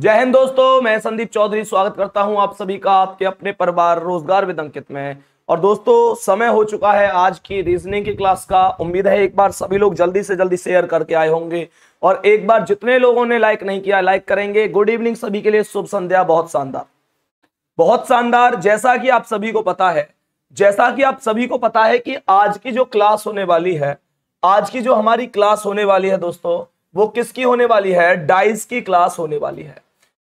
जय हिंद दोस्तों मैं संदीप चौधरी स्वागत करता हूं आप सभी का आपके अपने परिवार रोजगार विद अंकित में और दोस्तों समय हो चुका है आज की रीजनिंग की क्लास का उम्मीद है एक बार सभी लोग जल्दी से जल्दी शेयर करके आए होंगे और एक बार जितने लोगों ने लाइक नहीं किया लाइक करेंगे गुड इवनिंग सभी के लिए शुभ संध्या बहुत शानदार बहुत शानदार जैसा कि आप सभी को पता है जैसा कि आप सभी को पता है कि आज की जो क्लास होने वाली है आज की जो हमारी क्लास होने वाली है दोस्तों वो किसकी होने वाली है डाइस की क्लास होने वाली है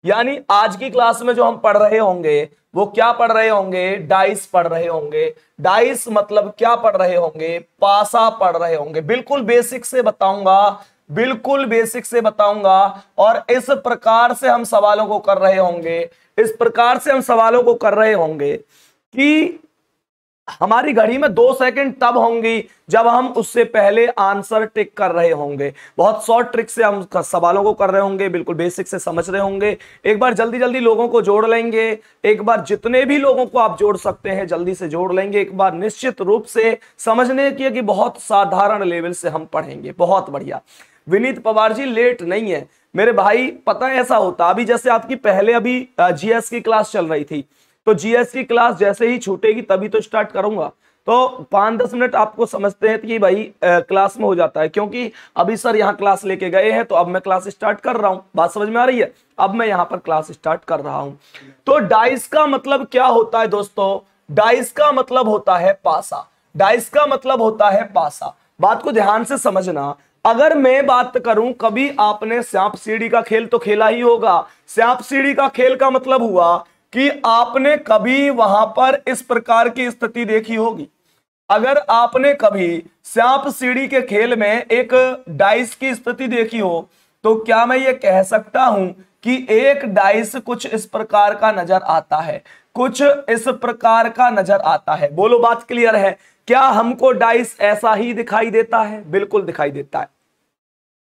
यानी आज की क्लास में जो हम पढ़ रहे होंगे वो क्या पढ़ रहे होंगे डाइस पढ़ रहे होंगे डाइस मतलब क्या पढ़ रहे होंगे पासा पढ़ रहे होंगे बिल्कुल बेसिक से बताऊंगा बिल्कुल बेसिक से बताऊंगा और इस प्रकार से हम सवालों को कर रहे होंगे इस प्रकार से हम सवालों को कर रहे होंगे कि हमारी घड़ी में दो सेकंड तब होंगी जब हम उससे पहले आंसर टिक कर रहे होंगे बहुत शॉर्ट ट्रिक से हम सवालों को कर रहे होंगे बिल्कुल बेसिक से समझ रहे होंगे एक बार जल्दी जल्दी लोगों को जोड़ लेंगे एक बार जितने भी लोगों को आप जोड़ सकते हैं जल्दी से जोड़ लेंगे एक बार निश्चित रूप से समझने की कि बहुत साधारण लेवल से हम पढ़ेंगे बहुत बढ़िया विनीत पवार जी लेट नहीं है मेरे भाई पता है ऐसा होता अभी जैसे आपकी पहले अभी जीएस की क्लास चल रही थी तो जीएस की क्लास जैसे ही छूटेगी तभी तो स्टार्ट करूंगा तो पांच दस मिनट आपको समझते हैं कि भाई आ, क्लास में हो जाता है क्योंकि अभी सर यहाँ क्लास लेके गए हैं तो अब मैं क्लास स्टार्ट कर रहा हूं बात समझ में आ रही है अब मैं यहाँ पर क्लास स्टार्ट कर रहा हूं तो डाइस का मतलब क्या होता है दोस्तों डाइस का मतलब होता है पासा डाइस का मतलब होता है पासा बात को ध्यान से समझना अगर मैं बात करूं कभी आपने सांप सीढ़ी का खेल तो खेला ही होगा सांप सीढ़ी का खेल का मतलब हुआ कि आपने कभी वहां पर इस प्रकार की स्थिति देखी होगी अगर आपने कभी सांप सीढ़ी के खेल में एक डाइस की स्थिति देखी हो तो क्या मैं ये कह सकता हूं कि एक डाइस कुछ इस प्रकार का नजर आता है कुछ इस प्रकार का नजर आता है बोलो बात क्लियर है क्या हमको डाइस ऐसा ही दिखाई देता है बिल्कुल दिखाई देता है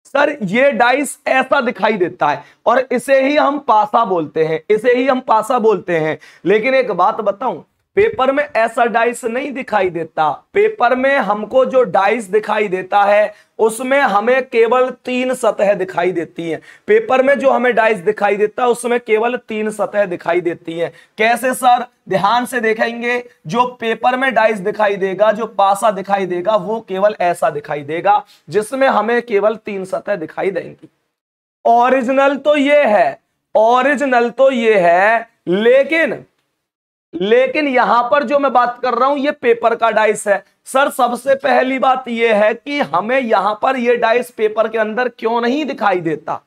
सर ये डाइस ऐसा दिखाई देता है और इसे ही हम पासा बोलते हैं इसे ही हम पासा बोलते हैं लेकिन एक बात बताऊं पेपर में ऐसा डाइस नहीं दिखाई देता पेपर में हमको जो डाइस दिखाई देता है उसमें हमें केवल तीन सतह दिखाई देती हैं पेपर में जो हमें डाइस दिखाई देता है उसमें केवल तीन सतह दिखाई देती हैं कैसे सर ध्यान से देखेंगे जो पेपर में डाइस दिखाई देगा जो पासा दिखाई देगा वो केवल ऐसा दिखाई देगा जिसमें हमें केवल तीन सतह दिखाई देंगी ओरिजिनल तो ये है ओरिजिनल तो ये है लेकिन लेकिन यहां पर जो मैं बात कर रहा हूं ये पेपर का डाइस है सर सबसे पहली बात यह है कि हमें यहां पर यह डाइस पेपर के अंदर क्यों नहीं दिखाई देता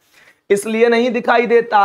इसलिए नहीं दिखाई देता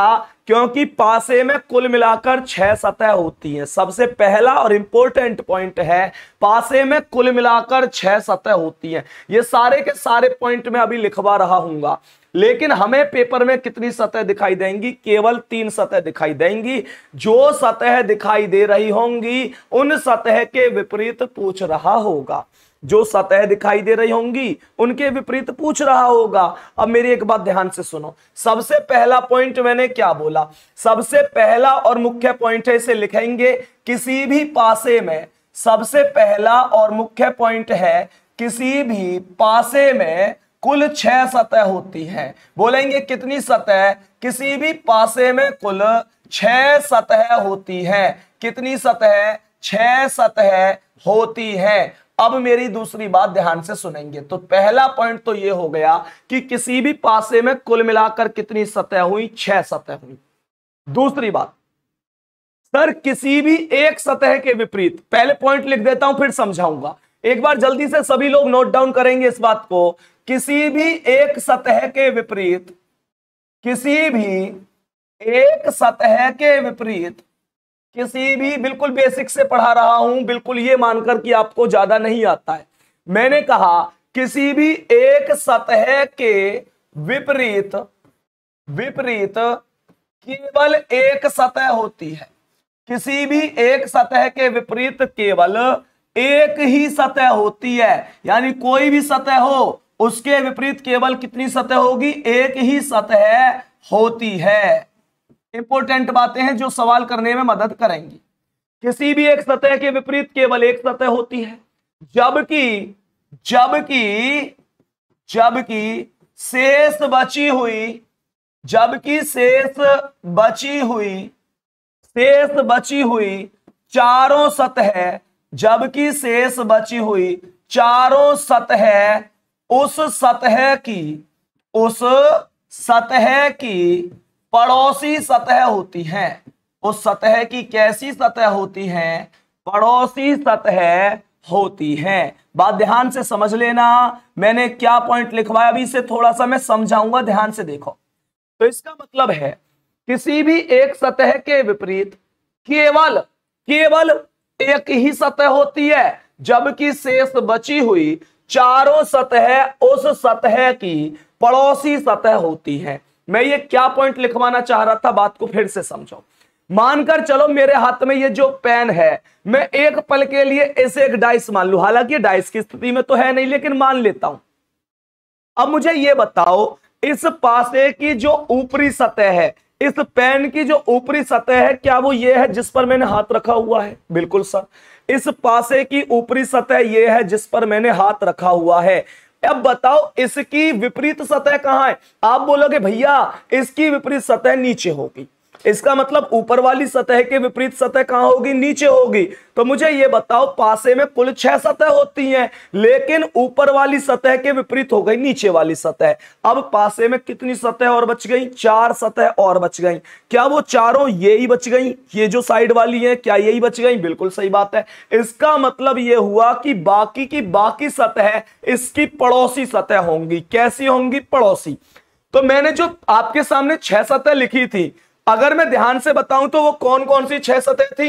क्योंकि पासे में कुल मिलाकर छह सतह होती हैं सबसे पहला और इंपॉर्टेंट पॉइंट है पासे में कुल मिलाकर छह सतह होती हैं ये सारे के सारे पॉइंट में अभी लिखवा रहा हूंगा लेकिन हमें पेपर में कितनी सतह दिखाई देंगी केवल तीन सतह दिखाई देंगी जो सतह दिखाई दे रही होंगी उन सतह के विपरीत पूछ रहा होगा जो सतह दिखाई दे रही होंगी उनके विपरीत पूछ रहा होगा अब मेरी एक बात ध्यान से सुनो सबसे पहला पॉइंट मैंने क्या बोला सबसे पहला और मुख्य पॉइंट है इसे लिखेंगे किसी भी पासे में सबसे पहला और मुख्य पॉइंट है किसी भी पासे में कुल छह सतह होती है बोलेंगे कितनी सतह किसी भी पासे में कुल छह सतह होती है कितनी सतह छह सतह होती है अब मेरी दूसरी बात ध्यान से सुनेंगे तो पहला पॉइंट तो यह हो गया कि किसी भी पासे में कुल मिलाकर कितनी सतह हुई छह सतह हुई दूसरी बात सर किसी भी एक सतह के विपरीत पहले पॉइंट लिख देता हूं फिर समझाऊंगा एक बार जल्दी से सभी लोग नोट डाउन करेंगे इस बात को किसी भी एक सतह के विपरीत किसी भी एक सतह के विपरीत किसी भी बिल्कुल बेसिक से पढ़ा रहा हूं बिल्कुल ये मानकर कि आपको ज्यादा नहीं आता है मैंने कहा किसी भी एक सतह के विपरीत विपरीत केवल एक सतह होती है किसी भी एक सतह के विपरीत केवल एक ही सतह होती है यानी कोई भी सतह हो उसके विपरीत केवल कितनी सतह होगी एक ही सतह होती है इंपॉर्टेंट बातें हैं जो सवाल करने में मदद करेंगी किसी भी एक सतह के विपरीत केवल एक सतह होती है जबकि जबकि जबकि शेष बची हुई जबकि शेष बची हुई शेष बची हुई चारों सतह जबकि शेष बची हुई चारों सतह उस सतह की उस सतह की पड़ोसी सतह होती है उस सतह की कैसी सतह होती है पड़ोसी सतह होती है बात ध्यान से समझ लेना मैंने क्या पॉइंट लिखवाया अभी इसे थोड़ा सा मैं समझाऊंगा ध्यान से देखो तो इसका मतलब है किसी भी एक सतह के विपरीत केवल केवल एक ही सतह होती है जबकि शेष बची हुई चारों सतह उस सतह की पड़ोसी सतह होती है मैं ये क्या पॉइंट लिखवाना चाह रहा था बात को फिर से समझो मानकर चलो मेरे हाथ में ये जो पेन है मैं एक पल के लिए इसे एक डाइस मान लू हालांकि डाइस की स्थिति में तो है नहीं लेकिन मान लेता हूं अब मुझे ये बताओ इस पासे की जो ऊपरी सतह है इस पेन की जो ऊपरी सतह है क्या वो ये है जिस पर मैंने हाथ रखा हुआ है बिल्कुल सर इस पासे की ऊपरी सतह यह है जिस पर मैंने हाथ रखा हुआ है अब बताओ इसकी विपरीत सतह कहां है आप बोलोगे भैया इसकी विपरीत सतह नीचे होगी इसका मतलब ऊपर वाली सतह के विपरीत सतह कहां होगी नीचे होगी तो मुझे ये बताओ पासे में कुल छह सतह होती हैं लेकिन ऊपर वाली सतह के विपरीत हो गई नीचे वाली सतह अब पासे में कितनी सतह और बच गई चार सतह और बच गई क्या वो चारों ये ही बच गई ये जो साइड वाली है क्या यही बच गई बिल्कुल सही बात है इसका मतलब ये हुआ कि बाकी की बाकी सतह इसकी पड़ोसी सतह होंगी कैसी होंगी पड़ोसी तो मैंने जो आपके सामने छह सतह लिखी थी अगर मैं ध्यान से बताऊं तो वो कौन कौन सी छह सतह थी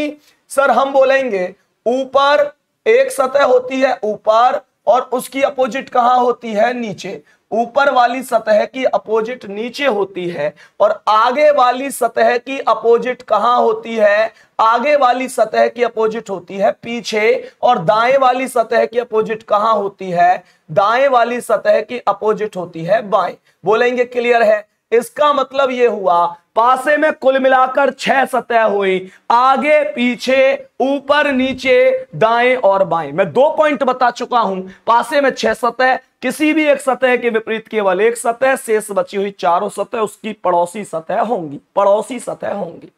सर हम बोलेंगे ऊपर एक सतह होती है ऊपर और उसकी अपोजिट कहा होती है नीचे ऊपर वाली सतह की अपोजिट नीचे होती है और आगे वाली सतह की अपोजिट कहा होती है आगे वाली सतह की अपोजिट होती है पीछे और दाएं वाली सतह की अपोजिट कहा होती है दाएं वाली सतह की अपोजिट होती है बाएं बोलेंगे क्लियर है इसका मतलब यह हुआ पासे में कुल मिलाकर छह सतह हुई आगे पीछे ऊपर नीचे दाएं और बाएं मैं दो पॉइंट बता चुका हूं पासे में छह सतह किसी भी एक सतह के विपरीत केवल एक सतह शेष बची हुई चारों सतह उसकी पड़ोसी सतह होंगी पड़ोसी सतह होंगी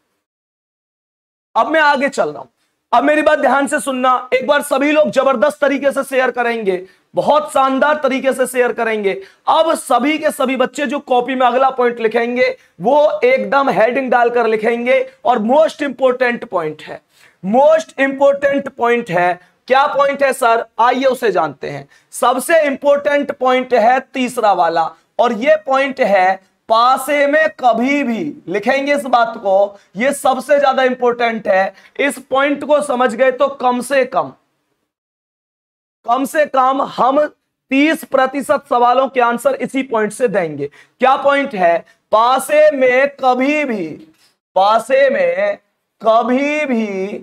अब मैं आगे चल रहा हूं अब मेरी बात ध्यान से सुनना एक बार सभी लोग जबरदस्त तरीके से शेयर करेंगे बहुत शानदार तरीके से शेयर करेंगे अब सभी के सभी बच्चे जो कॉपी में अगला पॉइंट लिखेंगे वो एकदम हेडिंग डालकर लिखेंगे और मोस्ट इंपोर्टेंट पॉइंट है मोस्ट इंपोर्टेंट पॉइंट है क्या पॉइंट है सर आइए उसे जानते हैं सबसे इंपॉर्टेंट पॉइंट है तीसरा वाला और ये पॉइंट है पासे में कभी भी लिखेंगे इस बात को ये सबसे ज्यादा इंपॉर्टेंट है इस पॉइंट को समझ गए तो कम से कम कम से कम हम 30 प्रतिशत सवालों के आंसर इसी पॉइंट से देंगे क्या पॉइंट है पासे में कभी भी पासे में कभी भी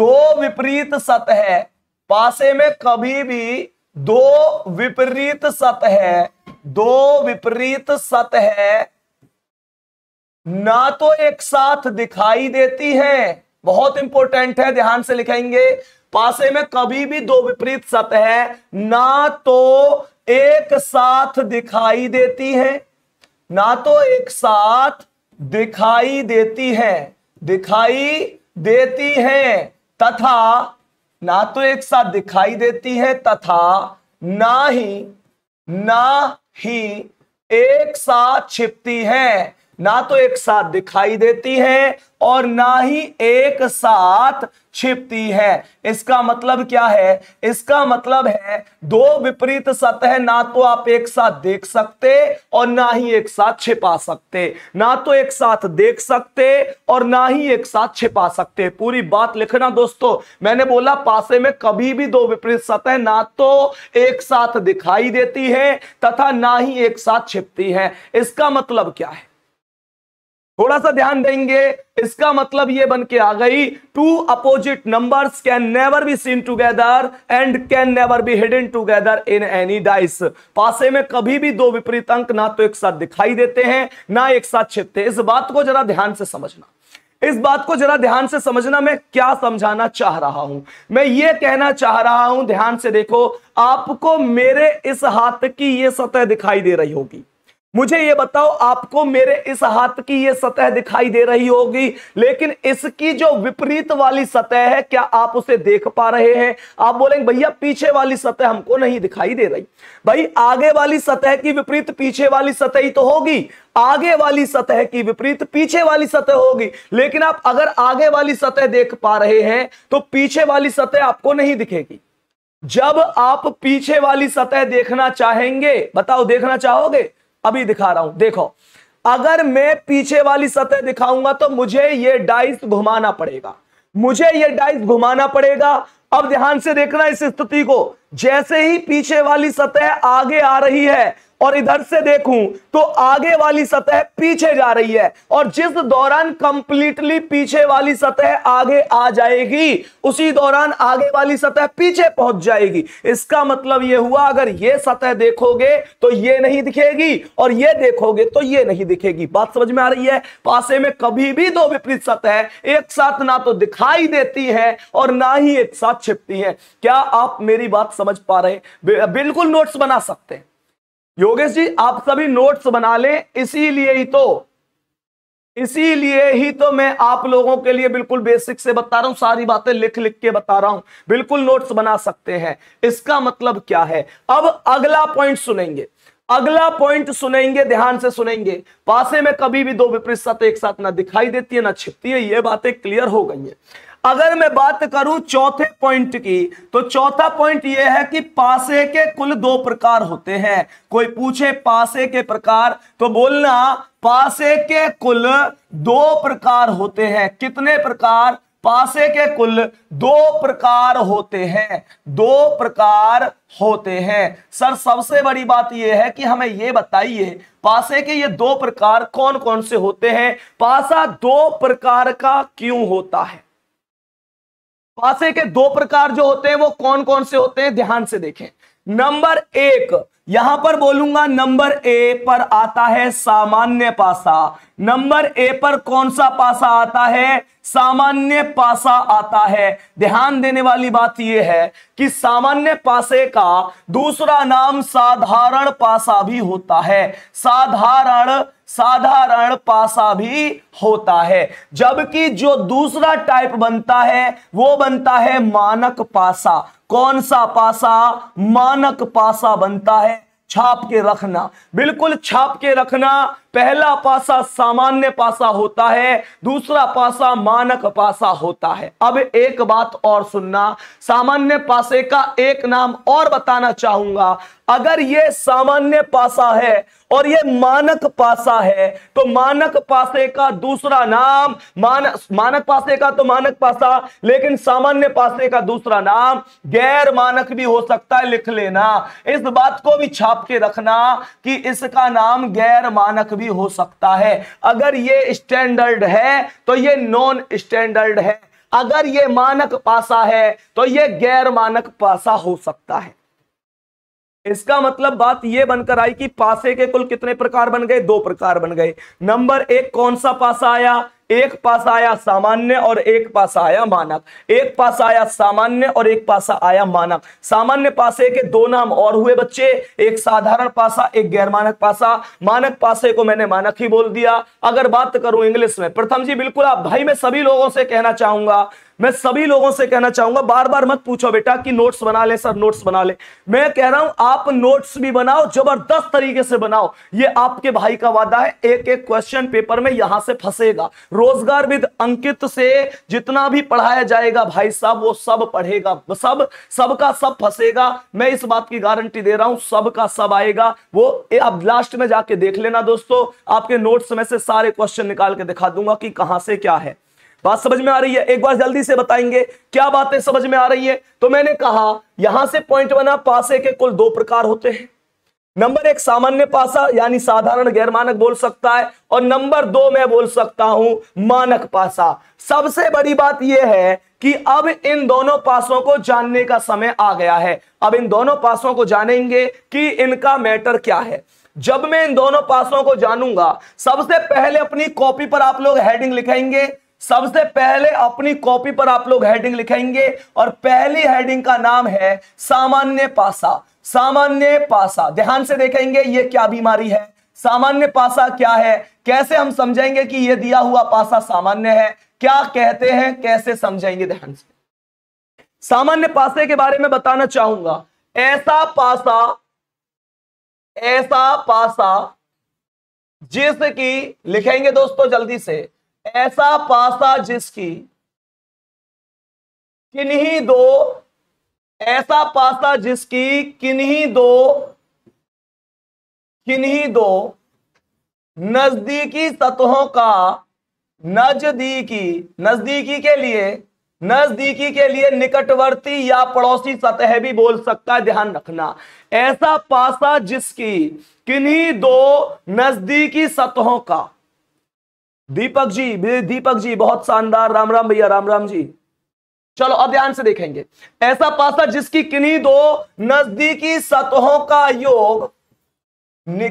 दो विपरीत सतह पासे में कभी भी दो विपरीत सतह दो विपरीत सतह ना तो एक साथ दिखाई देती है बहुत इंपॉर्टेंट है ध्यान से लिखेंगे पासे में कभी भी दो विपरीत सतह ना तो एक साथ दिखाई देती है ना तो एक साथ दिखाई देती है दिखाई देती है तथा ना तो एक साथ दिखाई देती है तथा ना ही ना ही एक साथ छिपती है ना तो एक साथ दिखाई देती है और ना ही एक साथ छिपती है इसका मतलब क्या है इसका मतलब है दो विपरीत सतह ना तो आप एक साथ देख सकते और ना ही एक साथ छिपा सकते ना तो एक साथ देख सकते और ना ही एक साथ छिपा सकते पूरी बात लिखना दोस्तों मैंने बोला पासे में कभी भी दो विपरीत सतह ना तो एक साथ दिखाई देती है तथा ना ही एक साथ छिपती है इसका मतलब क्या है थोड़ा सा ध्यान देंगे इसका मतलब ये बन के आ गई two opposite numbers can never be seen together and can never be hidden together in any dice पासे में कभी भी दो विपरीत अंक ना तो एक साथ दिखाई देते हैं ना एक साथ छिपते इस बात को जरा ध्यान से समझना इस बात को जरा ध्यान से समझना मैं क्या समझाना चाह रहा हूं मैं ये कहना चाह रहा हूं ध्यान से देखो आपको मेरे इस हाथ की ये सतह दिखाई दे रही होगी मुझे ये बताओ आपको मेरे इस हाथ की ये सतह दिखाई दे रही होगी लेकिन इसकी जो विपरीत वाली सतह है क्या आप उसे देख पा रहे हैं आप बोलेंगे भैया पीछे वाली सतह हमको नहीं दिखाई दे रही भाई आगे वाली सतह की विपरीत पीछे वाली सतह ही तो होगी आगे वाली सतह की विपरीत पीछे वाली सतह होगी लेकिन आप अगर आगे वाली सतह देख पा रहे हैं तो पीछे वाली सतह आपको नहीं दिखेगी जब आप पीछे वाली सतह देखना चाहेंगे बताओ देखना चाहोगे अभी दिखा रहा हूं देखो अगर मैं पीछे वाली सतह दिखाऊंगा तो मुझे ये डाइस घुमाना पड़ेगा मुझे ये डाइस घुमाना पड़ेगा अब ध्यान से देखना इस स्थिति को जैसे ही पीछे वाली सतह आगे आ रही है और इधर से देखूं तो आगे वाली सतह पीछे जा रही है और जिस दौरान कंप्लीटली पीछे वाली सतह आगे आ जाएगी उसी दौरान आगे वाली सतह पीछे पहुंच जाएगी इसका मतलब यह हुआ अगर ये सतह देखोगे तो ये नहीं दिखेगी और ये देखोगे तो ये नहीं दिखेगी बात समझ में आ रही है पासे में कभी भी दो विपरीत सतह एक साथ ना तो दिखाई देती है और ना ही एक साथ छिपती है क्या आप मेरी बात समझ पा रहे बिल्कुल नोट्स बना सकते हैं योगेश जी आप सभी नोट्स बना लें इसीलिए ही तो इसीलिए ही तो मैं आप लोगों के लिए बिल्कुल बेसिक से बता रहा हूं सारी बातें लिख लिख के बता रहा हूं बिल्कुल नोट्स बना सकते हैं इसका मतलब क्या है अब अगला पॉइंट सुनेंगे अगला पॉइंट सुनेंगे ध्यान से सुनेंगे पासे में कभी भी दो विपरीत सत्य एक साथ ना दिखाई देती है ना छिपती है ये बातें क्लियर हो गई है अगर मैं बात करूं चौथे पॉइंट की तो चौथा पॉइंट यह है कि पासे के कुल दो प्रकार होते हैं कोई पूछे पासे के प्रकार तो बोलना पासे के कुल दो प्रकार होते हैं कितने प्रकार पासे के कुल दो प्रकार होते हैं दो प्रकार होते हैं सर सबसे बड़ी बात यह है कि हमें यह बताइए पासे के ये दो प्रकार कौन कौन से होते हैं पासा दो प्रकार का क्यों होता है पासे के दो प्रकार जो होते हैं वो कौन कौन से होते हैं ध्यान से देखें नंबर एक यहां पर बोलूंगा नंबर ए पर आता है सामान्य पासा नंबर ए पर कौन सा पासा आता है सामान्य पासा आता है ध्यान देने वाली बात यह है कि सामान्य पासे का दूसरा नाम साधारण पासा भी होता है साधारण साधारण पासा भी होता है जबकि जो दूसरा टाइप बनता है वो बनता है मानक पासा कौन सा पासा मानक पासा बनता है छाप के रखना बिल्कुल छाप के रखना पहला पासा सामान्य पासा होता है दूसरा पासा मानक पासा होता है अब एक बात और सुनना सामान्य पासे का एक नाम और बताना चाहूंगा अगर ये सामान्य पासा है और ये मानक पासा है तो मानक पासे का दूसरा नाम मान मानक पासे का तो मानक पासा लेकिन सामान्य पासे का दूसरा नाम गैर मानक भी हो सकता है लिख लेना इस बात को भी छाप के रखना कि इसका नाम गैर मानक भी हो सकता है अगर ये स्टैंडर्ड है तो ये नॉन स्टैंडर्ड है अगर ये मानक पासा है तो ये गैर मानक पासा हो सकता है इसका मतलब बात यह बनकर आई कि पासे के कुल कितने प्रकार बन गए दो प्रकार बन गए नंबर एक कौन सा पासा आया एक पासा आया सामान्य और एक पासा आया मानक एक पासा आया सामान्य और एक पासा आया मानक सामान्य पासे के दो नाम और हुए बच्चे एक साधारण पासा एक गैर मानक पासा मानक पासे को मैंने मानक ही बोल दिया अगर बात करूं इंग्लिश में प्रथम जी बिल्कुल आप भाई मैं सभी लोगों से कहना चाहूंगा मैं सभी लोगों से कहना चाहूंगा बार बार मत पूछो बेटा कि नोट्स बना ले सर नोट्स बना ले मैं कह रहा हूं आप नोट्स भी बनाओ जबरदस्त तरीके से बनाओ ये आपके भाई का वादा है एक एक क्वेश्चन पेपर में यहां से फंसेगा रोजगार विद अंकित से जितना भी पढ़ाया जाएगा भाई साहब वो सब पढ़ेगा सब सबका सब फंसेगा मैं इस बात की गारंटी दे रहा हूं सबका सब आएगा वो अब लास्ट में जाके देख लेना दोस्तों आपके नोट्स में से सारे क्वेश्चन निकाल के दिखा दूंगा कि कहां से क्या है बात समझ में आ रही है एक बार जल्दी से बताएंगे क्या बातें समझ में आ रही है तो मैंने कहा यहां से पॉइंट बना पासे के कुल दो प्रकार होते हैं नंबर एक सामान्य पासा यानी साधारण गैर मानक बोल सकता है और नंबर दो मैं बोल सकता हूं मानक पासा सबसे बड़ी बात यह है कि अब इन दोनों पासों को जानने का समय आ गया है अब इन दोनों पासों को जानेंगे कि इनका मैटर क्या है जब मैं इन दोनों पासों को जानूंगा सबसे पहले अपनी कॉपी पर आप लोग हेडिंग लिखेंगे सबसे पहले अपनी कॉपी पर आप लोग हेडिंग लिखेंगे और पहली हेडिंग का नाम है सामान्य पासा सामान्य पासा ध्यान से देखेंगे ये क्या बीमारी है सामान्य पासा क्या है कैसे हम समझेंगे कि यह दिया हुआ पासा सामान्य है क्या कहते हैं कैसे समझेंगे ध्यान से सामान्य पासे के बारे में बताना चाहूंगा ऐसा पासा ऐसा पासा जिसकी लिखेंगे दोस्तों जल्दी से ऐसा पासा जिसकी किन्हीं दो ऐसा पासा जिसकी किन्हीं दो किन्हीं दो नजदीकी सतहों का नजदीकी नजदीकी के लिए नजदीकी के लिए निकटवर्ती या पड़ोसी सतह भी बोल सकता है ध्यान रखना ऐसा पासा जिसकी किन्हीं दो नजदीकी सतहों का दीपक जी दीपक जी बहुत शानदार राम राम भैया राम राम जी चलो अब ध्यान से देखेंगे ऐसा पासा जिसकी किन्हीं दो नजदीकी सतहों का योग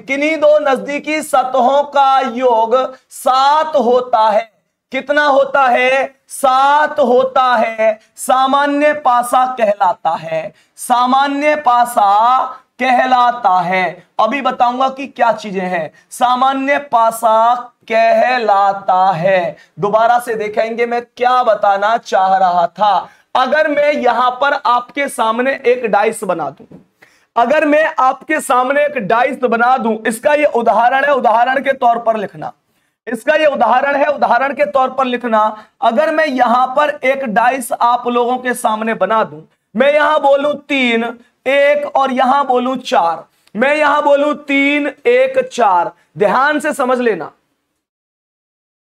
किन्हीं दो नजदीकी सतहों का योग सात होता है कितना होता है सात होता है सामान्य पासा कहलाता है सामान्य पासा कहलाता है अभी बताऊंगा कि क्या चीजें हैं सामान्य पासा कहलाता है दोबारा से देखेंगे मैं क्या बताना चाह रहा था अगर मैं यहां पर आपके सामने एक डाइस बना दूं अगर मैं आपके सामने एक डाइस बना दूं इसका यह उदाहरण है उदाहरण के तौर पर लिखना इसका यह उदाहरण है उदाहरण के तौर पर लिखना अगर मैं यहां पर एक डाइस आप लोगों के सामने बना दूं मैं यहां बोलूं तीन एक और यहां बोलूं चार मैं यहां बोलूं तीन एक चार ध्यान से समझ लेना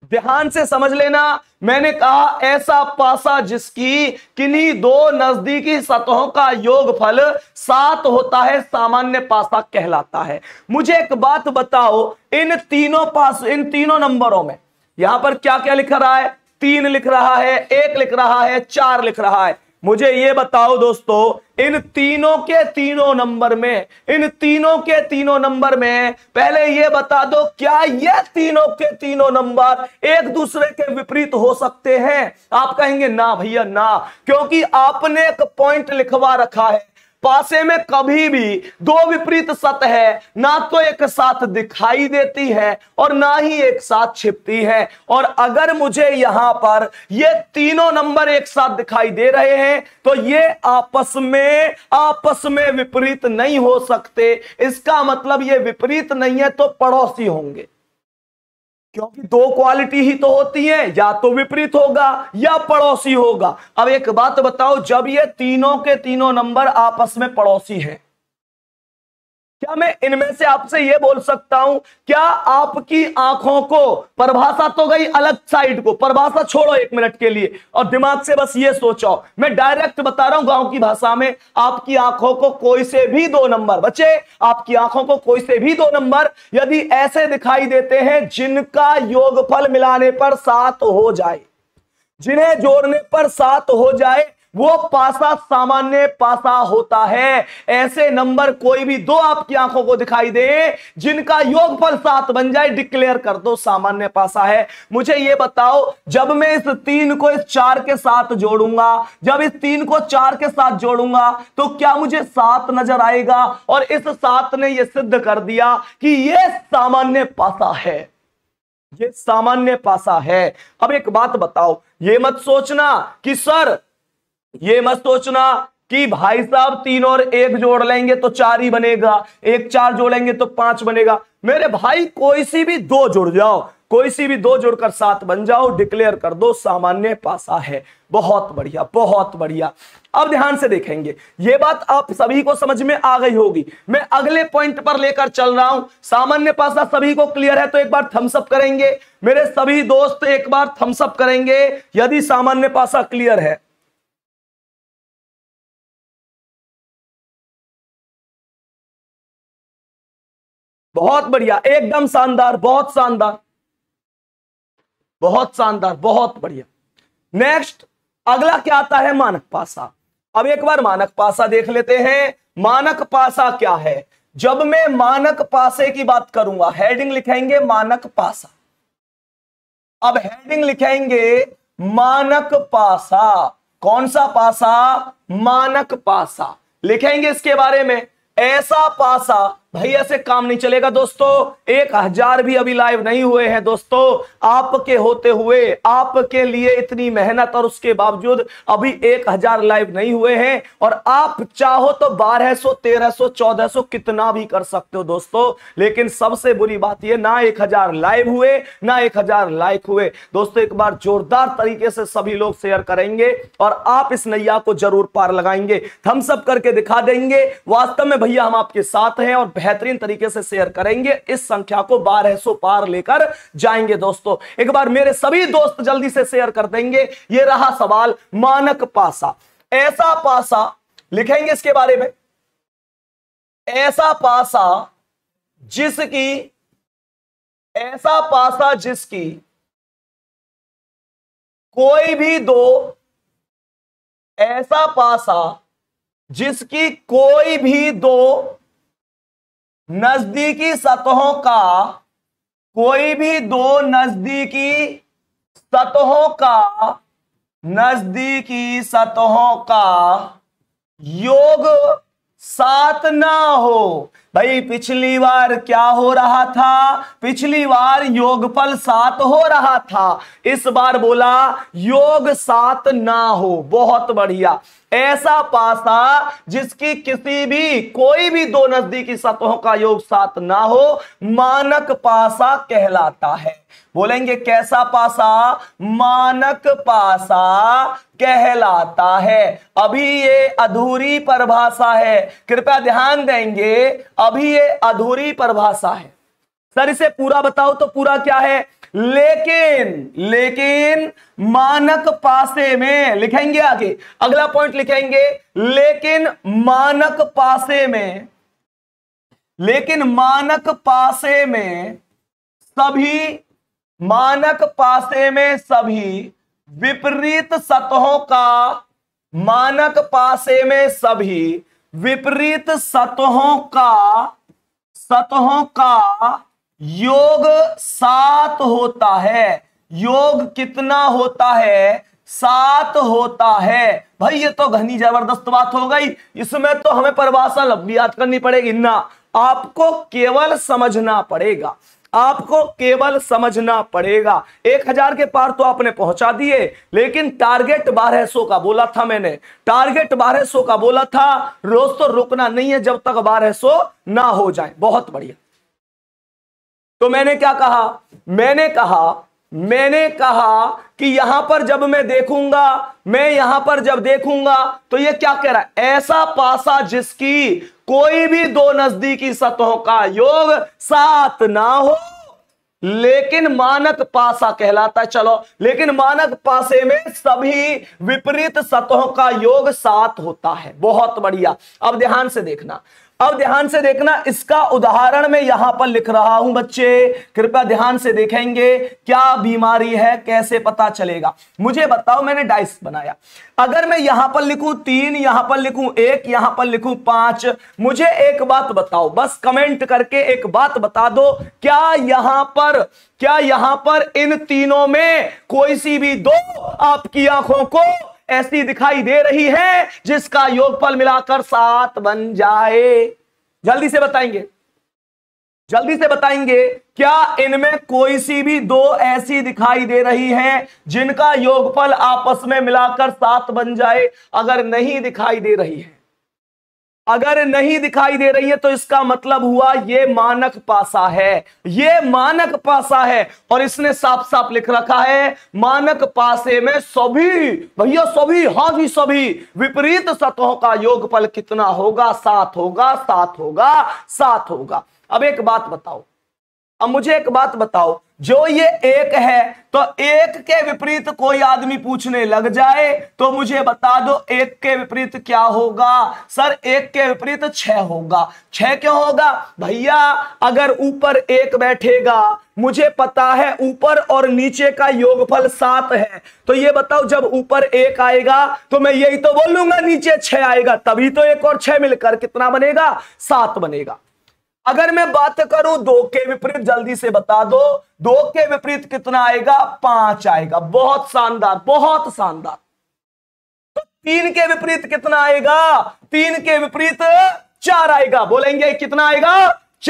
ध्यान से समझ लेना मैंने कहा ऐसा पासा जिसकी किन्हीं दो नजदीकी सतहों का योगफल सात होता है सामान्य पासा कहलाता है मुझे एक बात बताओ इन तीनों पास इन तीनों नंबरों में यहां पर क्या क्या लिख रहा है तीन लिख रहा है एक लिख रहा है चार लिख रहा है मुझे ये बताओ दोस्तों इन तीनों के तीनों नंबर में इन तीनों के तीनों नंबर में पहले ये बता दो क्या ये तीनों के तीनों नंबर एक दूसरे के विपरीत हो सकते हैं आप कहेंगे ना भैया ना क्योंकि आपने एक पॉइंट लिखवा रखा है पासे में कभी भी दो विपरीत सत है ना तो एक साथ दिखाई देती है और ना ही एक साथ छिपती है और अगर मुझे यहां पर ये तीनों नंबर एक साथ दिखाई दे रहे हैं तो ये आपस में आपस में विपरीत नहीं हो सकते इसका मतलब ये विपरीत नहीं है तो पड़ोसी होंगे क्योंकि दो क्वालिटी ही तो होती है या तो विपरीत होगा या पड़ोसी होगा अब एक बात बताओ जब ये तीनों के तीनों नंबर आपस में पड़ोसी हैं क्या मैं इनमें से आपसे यह बोल सकता हूं क्या आपकी आंखों को परिभाषा तो गई अलग साइड को परिभाषा छोड़ो एक मिनट के लिए और दिमाग से बस ये सोचो मैं डायरेक्ट बता रहा हूं गांव की भाषा में आपकी आंखों को कोई से भी दो नंबर बचे आपकी आंखों को कोई से भी दो नंबर यदि ऐसे दिखाई देते हैं जिनका योगफल मिलाने पर सात हो जाए जिन्हें जोड़ने पर सात हो जाए वो पासा सामान्य पासा होता है ऐसे नंबर कोई भी दो आपकी आंखों को दिखाई दे जिनका योगफल सात बन जाए डिक्लेयर कर दो सामान्य पासा है मुझे ये बताओ जब मैं इस तीन को इस चार के साथ जोड़ूंगा जब इस तीन को चार के साथ जोड़ूंगा तो क्या मुझे सात नजर आएगा और इस सात ने यह सिद्ध कर दिया कि यह सामान्य पासा है ये सामान्य पासा है अब एक बात बताओ ये मत सोचना कि सर ये मत सोचना कि भाई साहब तीन और एक जोड़ लेंगे तो चार ही बनेगा एक चार जोड़ेंगे तो पांच बनेगा मेरे भाई कोई सी भी दो जुड़ जाओ कोई सी भी दो जुड़कर सात बन जाओ डिक्लेयर कर दो सामान्य पासा है बहुत बढ़िया बहुत बढ़िया अब ध्यान से देखेंगे ये बात आप सभी को समझ में आ गई होगी मैं अगले पॉइंट पर लेकर चल रहा हूं सामान्य पासा सभी को क्लियर है तो एक बार थम्सअप करेंगे मेरे सभी दोस्त एक बार थम्सअप करेंगे यदि सामान्य पासा क्लियर है बहुत बढ़िया एकदम शानदार बहुत शानदार बहुत शानदार बहुत बढ़िया नेक्स्ट अगला क्या आता है मानक पासा अब एक बार मानक पासा देख लेते हैं मानक पासा क्या है जब मैं मानक पासे की बात करूंगा हेडिंग लिखेंगे मानक पासा अब हेडिंग लिखेंगे मानक पासा कौन सा पासा मानक पासा लिखेंगे इसके बारे में ऐसा पासा भैया से काम नहीं चलेगा दोस्तों एक हजार भी अभी लाइव नहीं हुए हैं दोस्तों आपके होते हुए आपके लिए इतनी मेहनत और उसके बावजूद अभी एक हजार लाइव नहीं हुए हैं और आप चाहो तो बारह सो तेरह सो चौदह सो कितना भी कर सकते हो दोस्तों लेकिन सबसे बुरी बात यह ना एक हजार लाइव हुए ना एक हजार लाइक हुए दोस्तों एक बार जोरदार तरीके से सभी लोग शेयर करेंगे और आप इस नैया को जरूर पार लगाएंगे थम्सअप करके दिखा देंगे वास्तव में भैया हम आपके साथ हैं और बेहतरीन तरीके से शेयर करेंगे इस संख्या को बारह सौ पार लेकर जाएंगे दोस्तों एक बार मेरे सभी दोस्त जल्दी से शेयर कर देंगे ये रहा सवाल मानक पासा ऐसा पासा लिखेंगे इसके बारे में ऐसा पासा जिसकी ऐसा पासा जिसकी कोई भी दो ऐसा पासा जिसकी कोई भी दो नजदीकी सतहों का कोई भी दो नजदीकी सतहों का नजदीकी सतहों का योग सात ना हो भाई पिछली बार क्या हो रहा था पिछली बार योगफल सात हो रहा था इस बार बोला योग सात ना हो बहुत बढ़िया ऐसा पासा जिसकी किसी भी कोई भी दो नजदीकी सतहों का योग सात ना हो मानक पासा कहलाता है बोलेंगे कैसा पासा मानक पासा कहलाता है अभी ये अधूरी परिभाषा है कृपया ध्यान देंगे अभी ये अधूरी परिभाषा है सर इसे पूरा बताओ तो पूरा क्या है लेकिन लेकिन मानक पासे में लिखेंगे आगे अगला पॉइंट लिखेंगे लेकिन मानक पासे में लेकिन मानक पासे में सभी मानक पासे में सभी विपरीत सतहों का मानक पासे में सभी विपरीत सतहों का सतहों का योग सात होता है योग कितना होता है सात होता है भाई ये तो घनी जबरदस्त बात हो गई इसमें तो हमें परिभाषा लंबी याद करनी पड़ेगी ना आपको केवल समझना पड़ेगा आपको केवल समझना पड़ेगा एक हजार के पार तो आपने पहुंचा दिए लेकिन टारगेट बारह सौ का बोला था मैंने टारगेट बारह सौ का बोला था रोज तो रुकना नहीं है जब तक बारह सौ ना हो जाए बहुत बढ़िया तो मैंने क्या कहा मैंने कहा मैंने कहा कि यहां पर जब मैं देखूंगा मैं यहां पर जब देखूंगा तो ये क्या कह रहा है ऐसा पासा जिसकी कोई भी दो नजदीकी सतहों का योग सात ना हो लेकिन मानक पासा कहलाता है चलो लेकिन मानक पासे में सभी विपरीत सतहों का योग सात होता है बहुत बढ़िया अब ध्यान से देखना अब ध्यान से देखना इसका उदाहरण मैं यहां पर लिख रहा हूं बच्चे कृपया ध्यान से देखेंगे क्या बीमारी है कैसे पता चलेगा मुझे बताओ मैंने डाइस बनाया अगर मैं यहां पर लिखूं तीन यहां पर लिखूं एक यहां पर लिखूं पांच मुझे एक बात बताओ बस कमेंट करके एक बात बता दो क्या यहां पर क्या यहां पर इन तीनों में कोई सी भी दो आपकी आंखों को ऐसी दिखाई दे रही है जिसका योगफल मिलाकर सात बन जाए जल्दी से बताएंगे जल्दी से बताएंगे क्या इनमें कोई सी भी दो ऐसी दिखाई दे रही हैं जिनका योगफल आपस में मिलाकर सात बन जाए अगर नहीं दिखाई दे रही है अगर नहीं दिखाई दे रही है तो इसका मतलब हुआ ये मानक पासा है ये मानक पासा है और इसने साफ साफ लिख रखा है मानक पासे में सभी भैया सभी हाँ जी सभी विपरीत सतहों का योगफल कितना होगा सात होगा सात होगा सात होगा अब एक बात बताओ अब मुझे एक बात बताओ जो ये एक है तो एक के विपरीत कोई आदमी पूछने लग जाए तो मुझे बता दो एक के विपरीत क्या होगा सर एक के विपरीत छह होगा छह क्यों होगा भैया अगर ऊपर एक बैठेगा मुझे पता है ऊपर और नीचे का योगफल सात है तो ये बताओ जब ऊपर एक आएगा तो मैं यही तो बोल लूंगा नीचे छह आएगा तभी तो एक और छह मिलकर कितना बनेगा सात बनेगा अगर मैं बात करूं दो के विपरीत जल्दी से बता दो दो के विपरीत कितना आएगा पांच आएगा बहुत शानदार बहुत शानदार तो तीन के विपरीत कितना आएगा तीन के विपरीत चार आएगा बोलेंगे कितना आएगा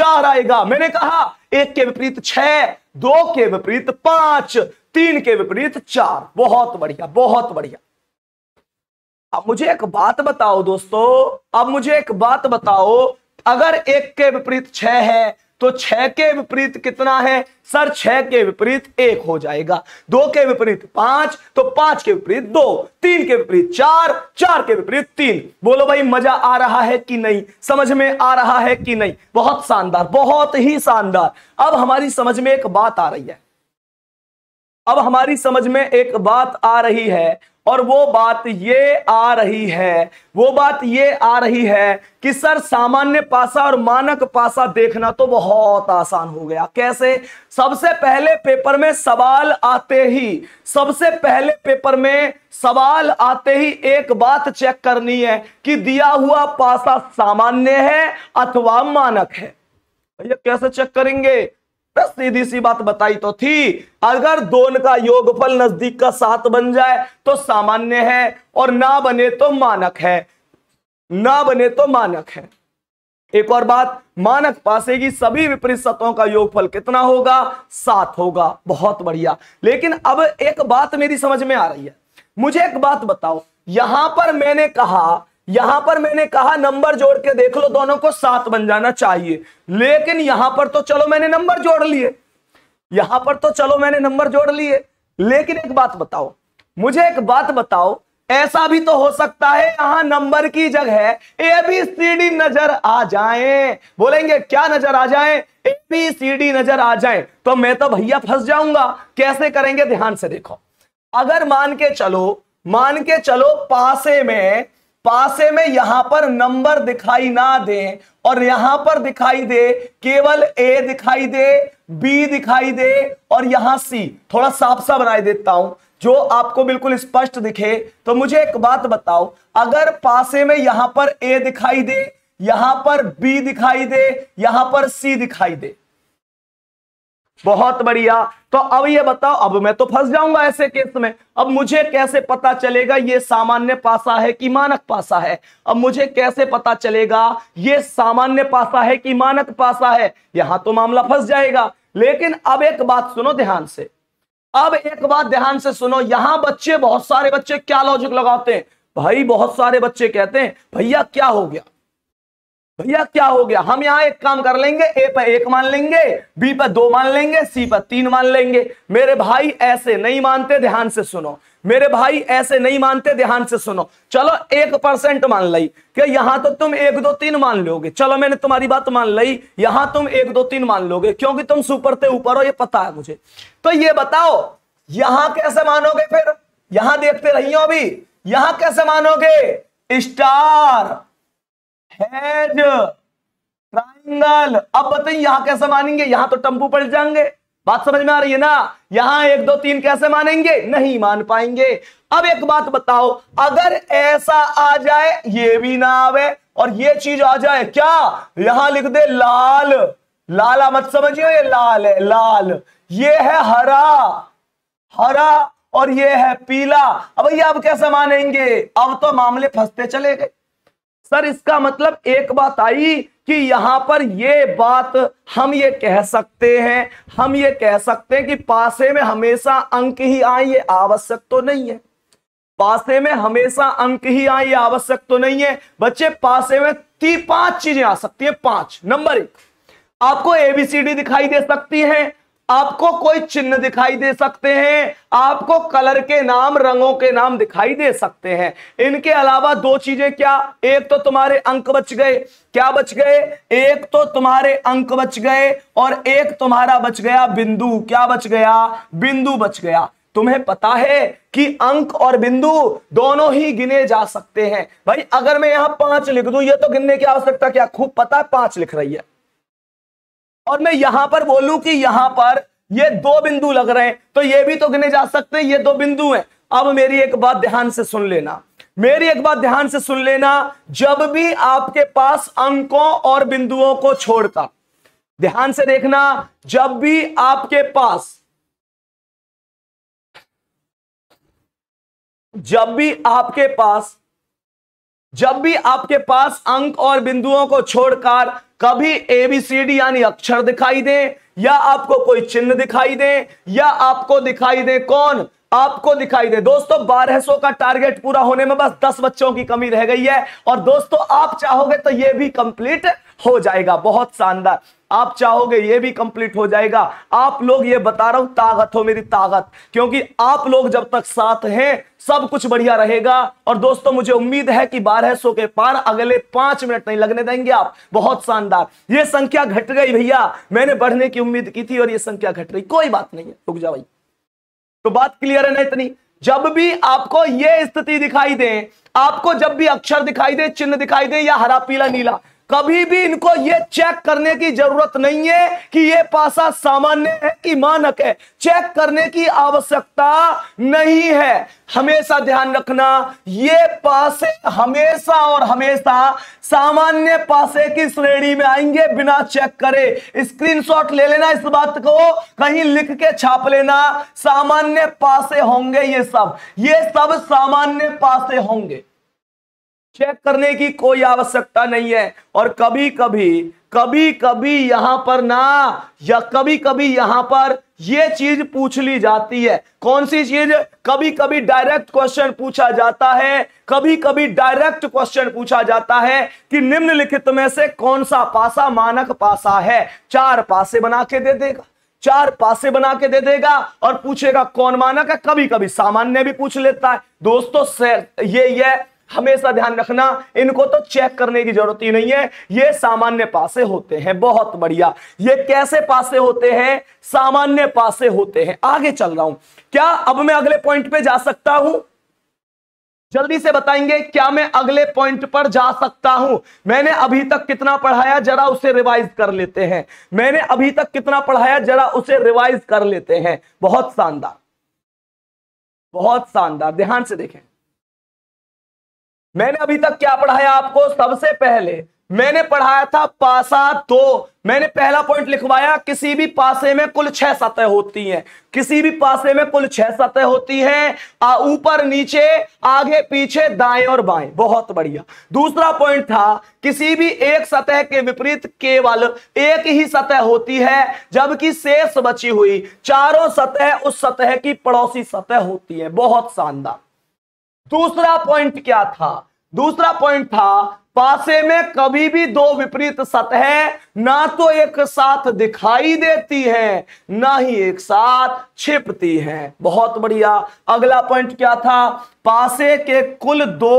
चार आएगा मैंने कहा एक के विपरीत छह दो के विपरीत पांच तीन के विपरीत चार बहुत बढ़िया बहुत बढ़िया अब मुझे एक बात बताओ दोस्तों अब मुझे एक बात बताओ अगर एक के विपरीत छह है तो छह के विपरीत कितना है सर छह के विपरीत एक हो जाएगा दो के विपरीत पांच तो पांच के विपरीत दो तीन के विपरीत चार चार के विपरीत तीन बोलो भाई मजा आ रहा है कि नहीं समझ में आ रहा है कि नहीं बहुत शानदार बहुत ही शानदार अब हमारी समझ में एक बात आ रही है अब हमारी समझ में एक बात आ रही है और वो बात ये आ रही है वो बात ये आ रही है कि सर सामान्य पासा और मानक पासा देखना तो बहुत आसान हो गया कैसे सबसे पहले पेपर में सवाल आते ही सबसे पहले पेपर में सवाल आते ही एक बात चेक करनी है कि दिया हुआ पासा सामान्य है अथवा मानक है भैया कैसे चेक करेंगे सीधी सी बात बताई तो थी अगर दोन का योगफल नजदीक का सात बन जाए तो सामान्य है और ना बने तो मानक है ना बने तो मानक है एक और बात मानक पासे की सभी विपरीत सतों का योगफल कितना होगा सात होगा बहुत बढ़िया लेकिन अब एक बात मेरी समझ में आ रही है मुझे एक बात बताओ यहां पर मैंने कहा यहां पर मैंने कहा नंबर जोड़ के देख लो दोनों को सात बन जाना चाहिए लेकिन यहां पर तो चलो मैंने नंबर जोड़ लिए यहां पर तो चलो मैंने नंबर जोड़ लिए लेकिन एक बात बताओ मुझे एक बात बताओ ऐसा भी तो हो सकता है यहां नंबर की जगह ए बी सी डी नजर आ जाए बोलेंगे क्या नजर आ जाए ए बी सी डी नजर आ जाए तो मैं तो भैया फंस जाऊंगा कैसे करेंगे ध्यान से देखो अगर मान के चलो मान के चलो पासे में पासे में यहां पर नंबर दिखाई ना दे और यहां पर दिखाई दे केवल ए दिखाई दे बी दिखाई दे और यहां सी थोड़ा साफ सा बनाई देता हूं जो आपको बिल्कुल स्पष्ट दिखे तो मुझे एक बात बताओ अगर पासे में यहां पर ए दिखाई दे यहां पर बी दिखाई दे यहां पर सी दिखाई दे बहुत बढ़िया तो अब ये बताओ अब मैं तो फंस जाऊंगा ऐसे केस में अब मुझे कैसे पता चलेगा ये सामान्य पासा है कि मानक पासा है अब मुझे कैसे पता चलेगा ये सामान्य पासा है कि मानक पासा है यहां तो मामला फंस जाएगा लेकिन अब एक बात सुनो ध्यान से अब एक बात ध्यान से सुनो यहां बच्चे बहुत सारे बच्चे क्या लॉजिक लगाते हैं भाई बहुत सारे बच्चे कहते हैं भैया क्या हो गया भैया क्या हो गया हम यहां एक काम कर लेंगे ए पर एक मान लेंगे बी पर दो मान लेंगे सी पर तीन मान लेंगे मेरे भाई ऐसे नहीं मानते ध्यान से सुनो मेरे भाई ऐसे नहीं मानते ध्यान से सुनो चलो एक परसेंट मान ली कि यहां तो तुम एक दो तीन मान लोगे चलो मैंने तुम्हारी बात मान ली यहां तुम एक दो तीन मान लोगे क्योंकि तुम सुपर थे ऊपर हो ये पता है मुझे तो ये बताओ यहां कैसे मानोगे फिर यहां देखते रहियो अभी यहां कैसे मानोगे स्टार हेड ट्राइंगल अब बताइए यहां कैसे मानेंगे यहां तो टंपू पड़ जाएंगे बात समझ में आ रही है ना यहां एक दो तीन कैसे मानेंगे नहीं मान पाएंगे अब एक बात बताओ अगर ऐसा आ जाए ये भी ना आवे और ये चीज आ जाए क्या यहां लिख दे लाल लाला मत समझियो ये लाल है लाल ये है हरा हरा और ये है पीला अब ये अब कैसे मानेंगे अब तो मामले फंसते चले गए सर इसका मतलब एक बात आई कि यहां पर ये बात हम ये कह सकते हैं हम ये कह सकते हैं कि पासे में हमेशा अंक ही आए ये आवश्यक तो नहीं है पासे में हमेशा अंक ही आए ये आवश्यक तो नहीं है बच्चे पासे में ती पांच चीजें आ सकती है पांच नंबर एक आपको एबीसीडी दिखाई दे सकती है आपको कोई चिन्ह दिखाई दे सकते हैं आपको कलर के नाम रंगों के नाम दिखाई दे सकते हैं इनके अलावा दो चीजें क्या एक तो तुम्हारे अंक बच गए क्या बच गए एक तो तुम्हारे अंक बच गए और एक तुम्हारा बच गया बिंदु क्या बच गया बिंदु बच गया तुम्हें पता है कि अंक और बिंदु दोनों ही गिने जा सकते हैं भाई अगर मैं यहां पांच लिख दू ये तो गिनने की आवश्यकता क्या खूब पता है पांच लिख रही है और मैं यहां पर बोलूं कि यहां पर ये दो बिंदु लग रहे हैं तो ये भी तो गिने जा सकते हैं ये दो बिंदु हैं अब मेरी एक बात ध्यान से सुन लेना मेरी एक बात ध्यान से सुन लेना जब भी आपके पास अंकों और बिंदुओं को छोड़कर ध्यान से देखना जब भी आपके पास जब भी आपके पास जब भी आपके पास अंक और बिंदुओं को छोड़कर कभी एबीसीडी यानी अक्षर दिखाई दे या आपको कोई चिन्ह दिखाई दे या आपको दिखाई दे कौन आपको दिखाई दे दोस्तों बारह सौ का टारगेट पूरा होने में बस दस बच्चों की कमी रह गई है और दोस्तों आप चाहोगे तो यह भी कंप्लीट हो जाएगा बहुत शानदार आप चाहोगे ये भी कंप्लीट हो जाएगा आप लोग ये बता रहा हूं ताकत हो मेरी ताकत क्योंकि आप लोग जब तक साथ हैं सब कुछ बढ़िया रहेगा और दोस्तों मुझे उम्मीद है कि बारह सौ के पार अगले पांच मिनट नहीं लगने देंगे आप बहुत शानदार ये संख्या घट गई भैया मैंने बढ़ने की उम्मीद की थी और ये संख्या घट रही कोई बात नहीं है रुक जा भाई तो बात क्लियर है ना इतनी जब भी आपको यह स्थिति दिखाई दे आपको जब भी अक्षर दिखाई दे चिन्ह दिखाई दे या हरा पीला नीला कभी भी इनको ये चेक करने की जरूरत नहीं है कि ये पासा सामान्य है कि मानक है चेक करने की आवश्यकता नहीं है हमेशा ध्यान रखना ये पासे हमेशा और हमेशा सामान्य पासे की श्रेणी में आएंगे बिना चेक करे स्क्रीनशॉट ले लेना इस बात को कहीं लिख के छाप लेना सामान्य पासे होंगे ये सब ये सब सामान्य पासे होंगे चेक करने की कोई आवश्यकता नहीं है और कभी कभी कभी कभी यहां पर ना या कभी कभी यहां पर यह चीज पूछ ली जाती है कौन सी चीज कभी कभी डायरेक्ट क्वेश्चन पूछा जाता है कभी कभी डायरेक्ट क्वेश्चन पूछा जाता है कि निम्नलिखित में से कौन सा पासा मानक पासा है चार पासे बना के दे देगा चार पासे बना के दे देगा और पूछेगा कौन मानक है कभी कभी सामान्य भी पूछ लेता है दोस्तों ये ये हमेशा ध्यान रखना इनको तो चेक करने की जरूरत ही नहीं है ये सामान्य पासे होते हैं बहुत बढ़िया ये कैसे पासे होते हैं सामान्य पासे होते हैं आगे चल रहा हूं क्या अब मैं अगले पॉइंट पे जा सकता हूं जल्दी से बताएंगे क्या मैं अगले पॉइंट पर जा सकता हूं मैंने अभी तक कितना पढ़ाया जरा उसे रिवाइज कर लेते हैं मैंने अभी तक कितना पढ़ाया जरा उसे रिवाइज कर लेते हैं बहुत शानदार बहुत शानदार ध्यान से देखें मैंने अभी तक क्या पढ़ाया आपको सबसे पहले मैंने पढ़ाया था पासा दो मैंने पहला पॉइंट लिखवाया किसी भी पासे में कुल छह सतह होती हैं किसी भी पासे में कुल छह सतह होती हैं ऊपर नीचे आगे पीछे दाएं और बाएं बहुत बढ़िया दूसरा पॉइंट था किसी भी एक सतह के विपरीत केवल एक ही सतह होती है जबकि शेष बची हुई चारों सतह उस सतह की पड़ोसी सतह होती है बहुत शानदार दूसरा पॉइंट क्या था दूसरा पॉइंट था पासे में कभी भी दो विपरीत सतह ना तो एक साथ दिखाई देती है ना ही एक साथ छिपती है बहुत बढ़िया अगला पॉइंट क्या था पासे के कुल दो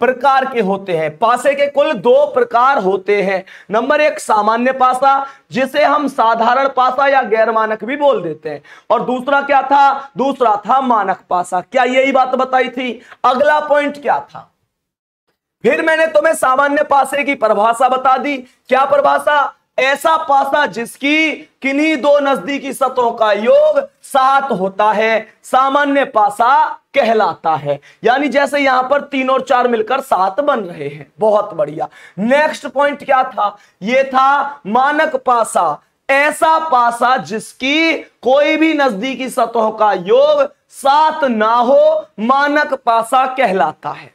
प्रकार के होते हैं पासे के कुल दो प्रकार होते हैं नंबर एक सामान्य पासा जिसे हम साधारण पासा या गैर मानक भी बोल देते हैं और दूसरा क्या था दूसरा था मानक पासा क्या यही बात बताई थी अगला पॉइंट क्या था फिर मैंने तुम्हें सामान्य पासे की परिभाषा बता दी क्या परिभाषा ऐसा पासा जिसकी किन्हीं दो नजदीकी सतहों का योग सात होता है सामान्य पासा कहलाता है यानी जैसे यहां पर तीन और चार मिलकर सात बन रहे हैं बहुत बढ़िया नेक्स्ट पॉइंट क्या था यह था मानक पासा ऐसा पासा जिसकी कोई भी नजदीकी सतहों का योग सात ना हो मानक पासा कहलाता है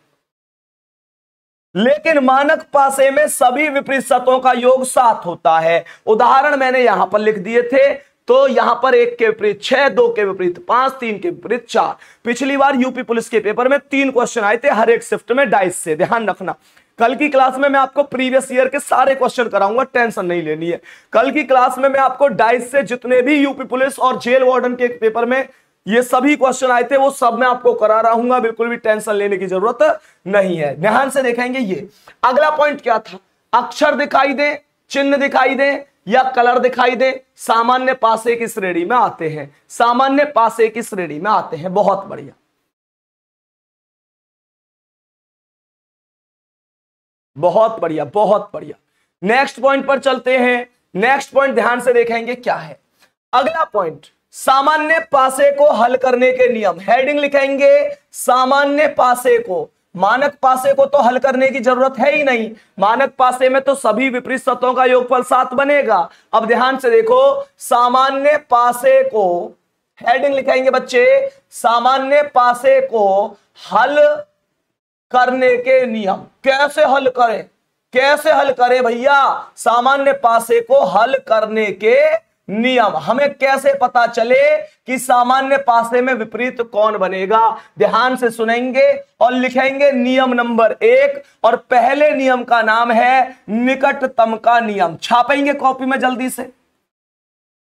लेकिन मानक पासे में सभी विपरीत सतों का योग सात होता है उदाहरण मैंने यहां पर लिख दिए थे तो यहां पर एक के विपरीत छह दो के विपरीत पांच तीन के विपरीत चार पिछली बार यूपी पुलिस के पेपर में तीन क्वेश्चन आए थे हर एक शिफ्ट में डाइस से ध्यान रखना कल की क्लास में मैं आपको प्रीवियस ईयर के सारे क्वेश्चन कराऊंगा टेंशन नहीं लेनी है कल की क्लास में मैं आपको डाइस से जितने भी यूपी पुलिस और जेल वार्डन के पेपर में ये सभी क्वेश्चन आए थे वो सब मैं आपको करा रहा हूंगा बिल्कुल भी टेंशन लेने की जरूरत नहीं है ध्यान से देखेंगे ये अगला पॉइंट क्या था अक्षर दिखाई दे चिन्ह दिखाई दे या कलर दिखाई दे सामान्य पासे की श्रेणी में आते हैं सामान्य पासे की श्रेणी में आते हैं बहुत बढ़िया बहुत बढ़िया बहुत बढ़िया नेक्स्ट पॉइंट पर चलते हैं नेक्स्ट पॉइंट ध्यान से देखेंगे क्या है अगला पॉइंट सामान्य पासे को हल करने के नियम हेडिंग लिखेंगे सामान्य पासे को मानक पासे को तो हल करने की जरूरत है ही नहीं मानक पासे में तो सभी विपरीत सतों का योगफल सात बनेगा अब ध्यान से देखो सामान्य पासे को हेडिंग लिखाएंगे बच्चे सामान्य पासे को हल करने के नियम कैसे हल करें कैसे हल करें भैया सामान्य पासे को हल करने के नियम हमें कैसे पता चले कि सामान्य पासे में विपरीत कौन बनेगा ध्यान से सुनेंगे और लिखेंगे नियम नंबर एक और पहले नियम का नाम है निकटतम का नियम छापेंगे कॉपी में जल्दी से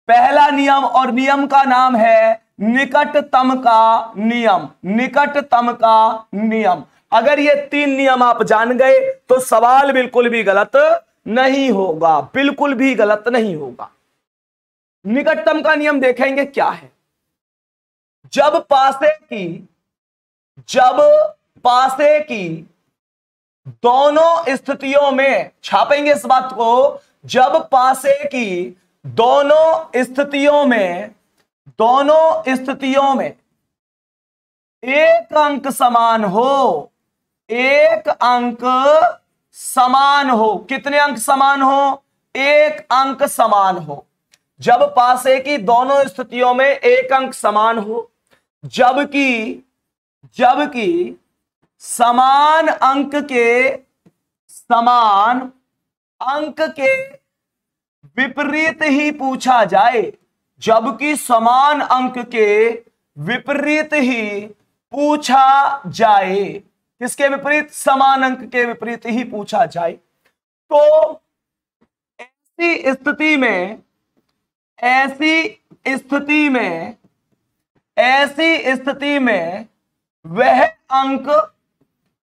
पहला नियम और नियम का नाम है निकटतम का नियम निकटतम का नियम अगर ये तीन नियम आप जान गए तो सवाल बिल्कुल भी गलत नहीं होगा बिल्कुल भी गलत नहीं होगा निकटतम का नियम देखेंगे क्या है जब पासे की जब पासे की दोनों स्थितियों में छापेंगे इस बात को जब पासे की दोनों स्थितियों में दोनों स्थितियों में एक अंक समान हो एक अंक समान हो कितने अंक समान हो एक अंक समान हो जब पासे की दोनों स्थितियों में एक अंक समान हो जबकि जबकि समान अंक के समान अंक के विपरीत ही पूछा जाए जबकि समान अंक के विपरीत ही पूछा जाए किसके विपरीत समान अंक के विपरीत ही पूछा जाए तो ऐसी स्थिति में ऐसी स्थिति में ऐसी स्थिति में वह अंक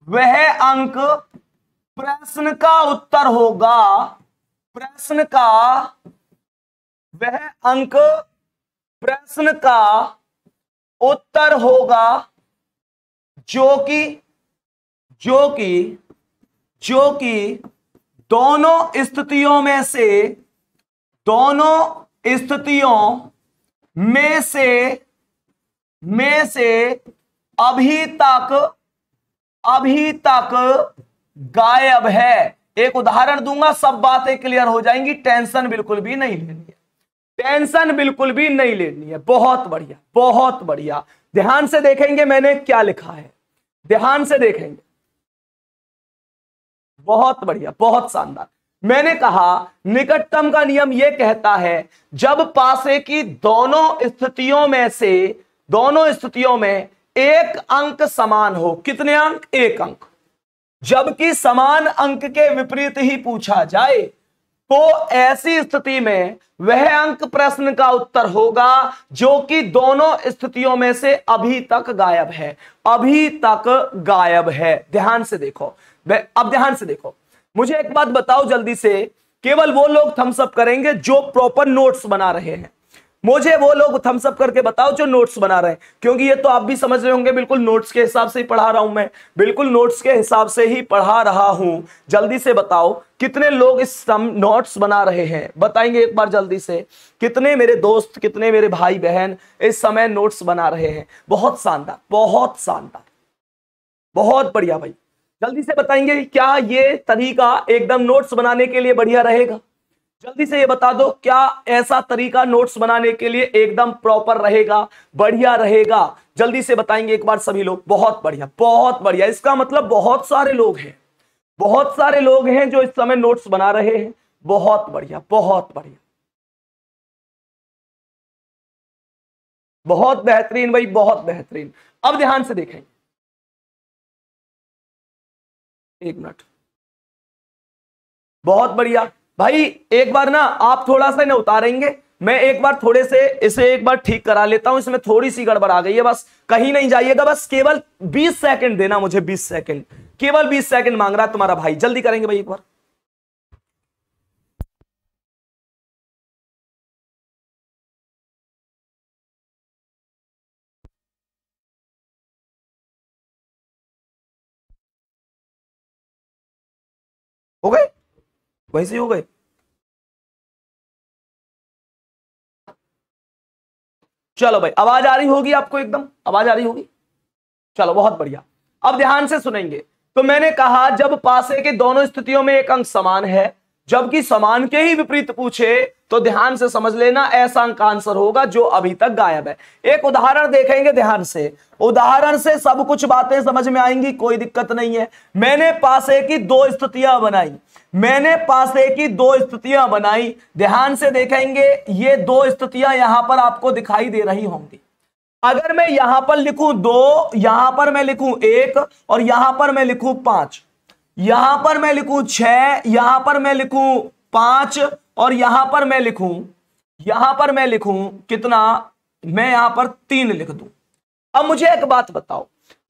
वह अंक प्रश्न का उत्तर होगा प्रश्न का वह अंक प्रश्न का उत्तर होगा जो कि जो कि जो कि दोनों स्थितियों में से दोनों स्थितियों में से में से अभी तक अभी तक गायब है एक उदाहरण दूंगा सब बातें क्लियर हो जाएंगी टेंशन बिल्कुल भी नहीं लेनी है टेंशन बिल्कुल भी नहीं लेनी है बहुत बढ़िया बहुत बढ़िया ध्यान से देखेंगे मैंने क्या लिखा है ध्यान से देखेंगे बहुत बढ़िया बहुत शानदार मैंने कहा निकटतम का नियम यह कहता है जब पासे की दोनों स्थितियों में से दोनों स्थितियों में एक अंक समान हो कितने अंक एक अंक जबकि समान अंक के विपरीत ही पूछा जाए तो ऐसी स्थिति में वह अंक प्रश्न का उत्तर होगा जो कि दोनों स्थितियों में से अभी तक गायब है अभी तक गायब है ध्यान से देखो अब ध्यान से देखो मुझे एक बात बताओ जल्दी से केवल वो लोग थम्सअप करेंगे जो प्रॉपर नोट्स बना रहे हैं मुझे वो लोग थम्सअप करके बताओ जो नोट्स बना रहे हैं क्योंकि ये तो आप भी समझ रहे होंगे बिल्कुल नोट्स के हिसाब से ही पढ़ा रहा हूं मैं बिल्कुल नोट्स के हिसाब से ही पढ़ा रहा हूं जल्दी से बताओ कितने लोग इस नोट्स बना रहे हैं बताएंगे एक बार जल्दी से कितने मेरे दोस्त कितने मेरे भाई बहन इस समय नोट्स बना रहे हैं बहुत शानदार बहुत शानदार बहुत बढ़िया भाई जल्दी से बताएंगे क्या ये तरीका एकदम नोट्स बनाने के लिए बढ़िया रहेगा जल्दी से ये बता दो क्या ऐसा तरीका नोट्स बनाने के लिए एकदम प्रॉपर रहेगा बढ़िया रहेगा जल्दी से बताएंगे एक बार सभी लोग बहुत बढ़िया बहुत बढ़िया इसका मतलब बहुत सारे लोग हैं बहुत सारे लोग हैं जो इस समय नोट्स बना रहे हैं बहुत बढ़िया बहुत बढ़िया बहुत बेहतरीन भाई बहुत बेहतरीन अब ध्यान से देखेंगे एक मिनट बहुत बढ़िया भाई एक बार ना आप थोड़ा सा ना उतारेंगे मैं एक बार थोड़े से इसे एक बार ठीक करा लेता हूं इसमें थोड़ी सी गड़बड़ आ गई है बस कहीं नहीं जाइएगा बस केवल 20 सेकंड देना मुझे 20 सेकंड केवल 20 सेकंड मांग रहा है तुम्हारा भाई जल्दी करेंगे भाई एक बार हो गए वैसे ही हो गए चलो भाई आवाज आ रही होगी आपको एकदम आवाज आ रही होगी चलो बहुत बढ़िया अब ध्यान से सुनेंगे तो मैंने कहा जब पासे के दोनों स्थितियों में एक अंक समान है जबकि समान के ही विपरीत पूछे तो ध्यान से समझ लेना ऐसा अंक आंसर होगा जो अभी तक गायब है एक उदाहरण देखेंगे ध्यान से उदाहरण से सब कुछ बातें समझ में आएंगी कोई दिक्कत नहीं है मैंने पासे की दो स्थितियां बनाई मैंने पासे की दो स्थितियां बनाई ध्यान से देखेंगे ये दो स्थितियां यहां पर आपको दिखाई दे रही होंगी अगर मैं यहां पर लिखूं दो यहां पर मैं लिखूं एक और यहां पर मैं लिखूं पांच यहां पर मैं लिखूं छह यहां पर मैं लिखूं पांच और यहां पर मैं लिखूं यहां पर मैं लिखूं कितना मैं यहां पर तीन लिख दूं अब मुझे एक बात बताओ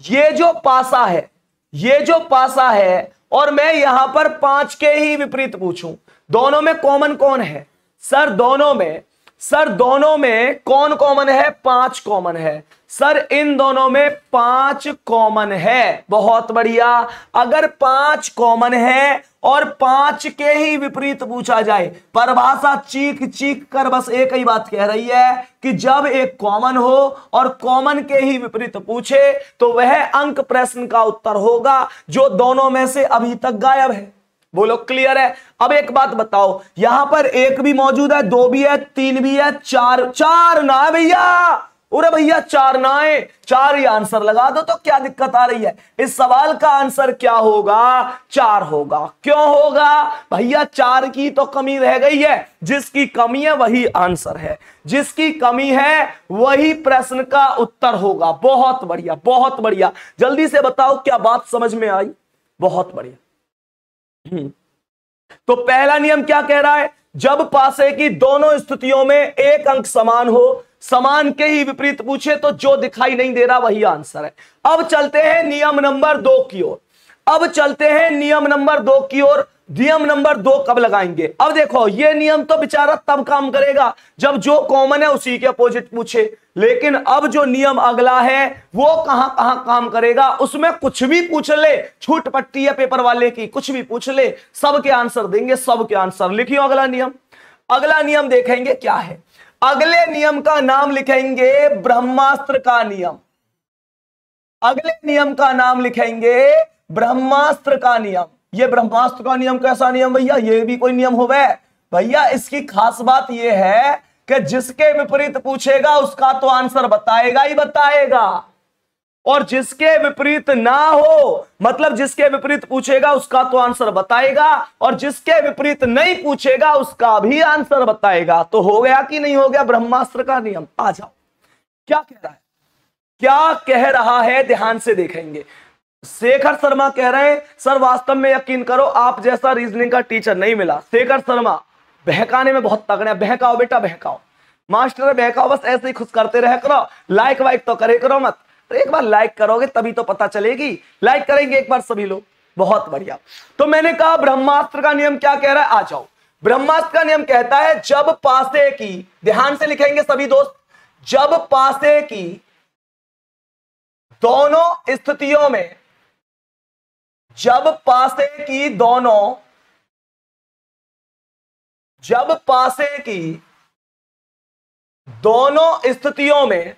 ये जो पासा है ये जो पासा है और मैं यहां पर पांच के ही विपरीत पूछूं दोनों में कॉमन कौन है सर दोनों में सर दोनों में कौन कॉमन है पांच कॉमन है सर इन दोनों में पांच कॉमन है बहुत बढ़िया अगर पांच कॉमन है और पांच के ही विपरीत पूछा जाए परिभाषा चीख चीख कर बस एक ही बात कह रही है कि जब एक कॉमन हो और कॉमन के ही विपरीत पूछे तो वह अंक प्रश्न का उत्तर होगा जो दोनों में से अभी तक गायब है बोलो क्लियर है अब एक बात बताओ यहां पर एक भी मौजूद है दो भी है तीन भी है चार चार ना भैया अरे भैया चार नाए चार ही आंसर लगा दो तो क्या दिक्कत आ रही है इस सवाल का आंसर क्या होगा चार होगा क्यों होगा भैया चार की तो कमी रह गई है जिसकी कमी है वही आंसर है जिसकी कमी है वही प्रश्न का उत्तर होगा बहुत बढ़िया बहुत बढ़िया जल्दी से बताओ क्या बात समझ में आई बहुत बढ़िया हम्म। तो पहला नियम क्या कह रहा है जब पासे की दोनों स्थितियों में एक अंक समान हो समान के ही विपरीत पूछे तो जो दिखाई नहीं दे रहा वही आंसर है अब चलते हैं नियम नंबर दो की ओर अब चलते हैं नियम नंबर दो की ओर नियम नंबर दो कब लगाएंगे अब देखो ये नियम तो बेचारा तब काम करेगा जब जो कॉमन है उसी के अपोजिट पूछे लेकिन अब जो नियम अगला है वो कहां कहां काम करेगा उसमें कुछ भी पूछ ले छूट पट्टी है पेपर वाले की कुछ भी पूछ ले सबके आंसर देंगे सबके आंसर लिखियो अगला नियम अगला नियम देखेंगे क्या है अगले नियम का नाम लिखेंगे ब्रह्मास्त्र का नियम अगले नियम का नाम लिखेंगे ब्रह्मास्त्र का नियम ये ब्रह्मास्त्र का नियम कैसा नियम भैया ये भी कोई नियम हो गए भैया इसकी खास बात यह है कि जिसके विपरीत पूछेगा उसका तो आंसर बताएगा ही बताएगा और जिसके विपरीत ना हो मतलब जिसके विपरीत पूछेगा उसका तो आंसर बताएगा और जिसके विपरीत नहीं पूछेगा उसका भी आंसर बताएगा तो हो गया कि नहीं हो गया ब्रह्मास्त्र का नियम आ जाओ क्या कह रहा है क्या कह रहा है ध्यान से देखेंगे शेखर शर्मा कह रहे हैं सर वास्तव में यकीन करो आप जैसा रीजनिंग का टीचर नहीं मिला शेखर शर्मा बहकाने में बहुत तगड़े बहकाओ बेटा बहकाओ मास्टर बहकाओ बस ऐसे ही खुश करते रह करो लाइक वाइक तो करे करो मत एक बार लाइक करोगे तभी तो पता चलेगी लाइक करेंगे एक बार सभी लोग बहुत बढ़िया तो मैंने कहा ब्रह्मास्त्र का नियम क्या कह रहा है आ जाओ ब्रह्मास्त्र का नियम कहता है जब पासे की ध्यान से लिखेंगे सभी दोस्त जब पासे की दोनों स्थितियों में जब पासे की दोनों जब पासे की दोनों स्थितियों में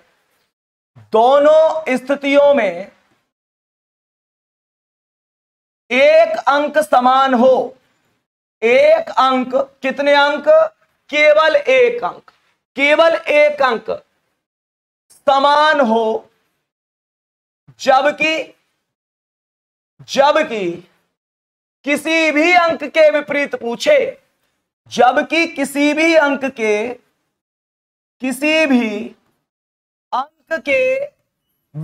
दोनों स्थितियों में एक अंक समान हो एक अंक कितने अंक केवल एक अंक केवल एक अंक समान हो जबकि जबकि किसी भी अंक के विपरीत पूछे जबकि किसी भी अंक के किसी भी अंक के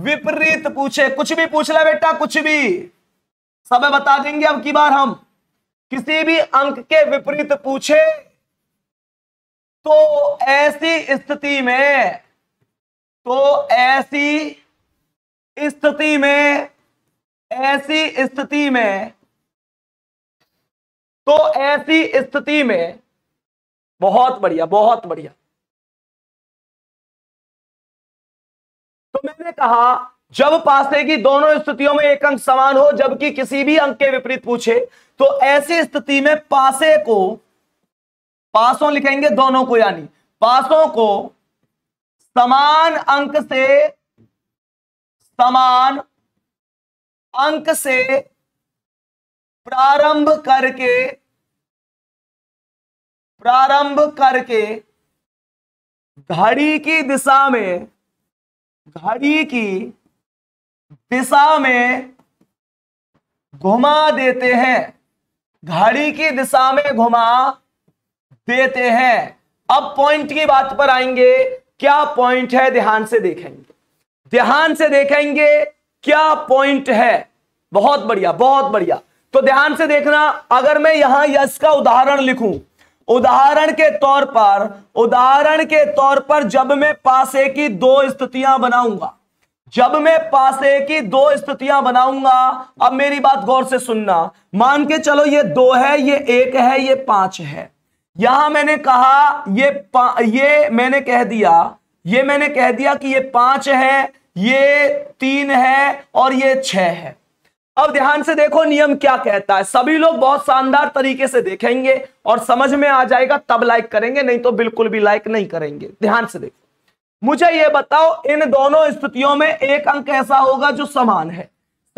विपरीत पूछे कुछ भी पूछ ले बेटा कुछ भी सब बता देंगे अब की बार हम किसी भी अंक के विपरीत पूछे तो ऐसी स्थिति में तो ऐसी स्थिति में ऐसी स्थिति में तो ऐसी स्थिति में बहुत बढ़िया बहुत बढ़िया तो मैंने कहा जब पासे की दोनों स्थितियों में एक अंक समान हो जबकि किसी भी अंक के विपरीत पूछे तो ऐसी स्थिति में पासे को पासों लिखेंगे दोनों को यानी पासों को समान अंक से समान अंक से प्रारंभ करके प्रारंभ करके घड़ी की दिशा में घड़ी की दिशा में घुमा देते हैं घड़ी की दिशा में घुमा देते हैं अब पॉइंट की बात पर आएंगे क्या पॉइंट है ध्यान से देखेंगे ध्यान से देखेंगे क्या पॉइंट है बहुत बढ़िया बहुत बढ़िया तो ध्यान से देखना अगर मैं यहां यश का उदाहरण लिखूं उदाहरण के तौर पर उदाहरण के तौर पर जब मैं पासे की दो स्थितियां बनाऊंगा जब मैं पासे की दो स्थितियां बनाऊंगा अब मेरी बात गौर से सुनना मान के चलो ये दो है ये एक है ये पांच है यहां मैंने कहा ये ये मैंने कह दिया ये मैंने कह दिया कि ये पांच है ये तीन है और ये छह है अब ध्यान से देखो नियम क्या कहता है सभी लोग बहुत शानदार तरीके से देखेंगे और समझ में आ जाएगा तब लाइक करेंगे नहीं तो बिल्कुल भी लाइक नहीं करेंगे ध्यान से देखो मुझे यह बताओ इन दोनों स्थितियों में एक अंक ऐसा होगा जो समान है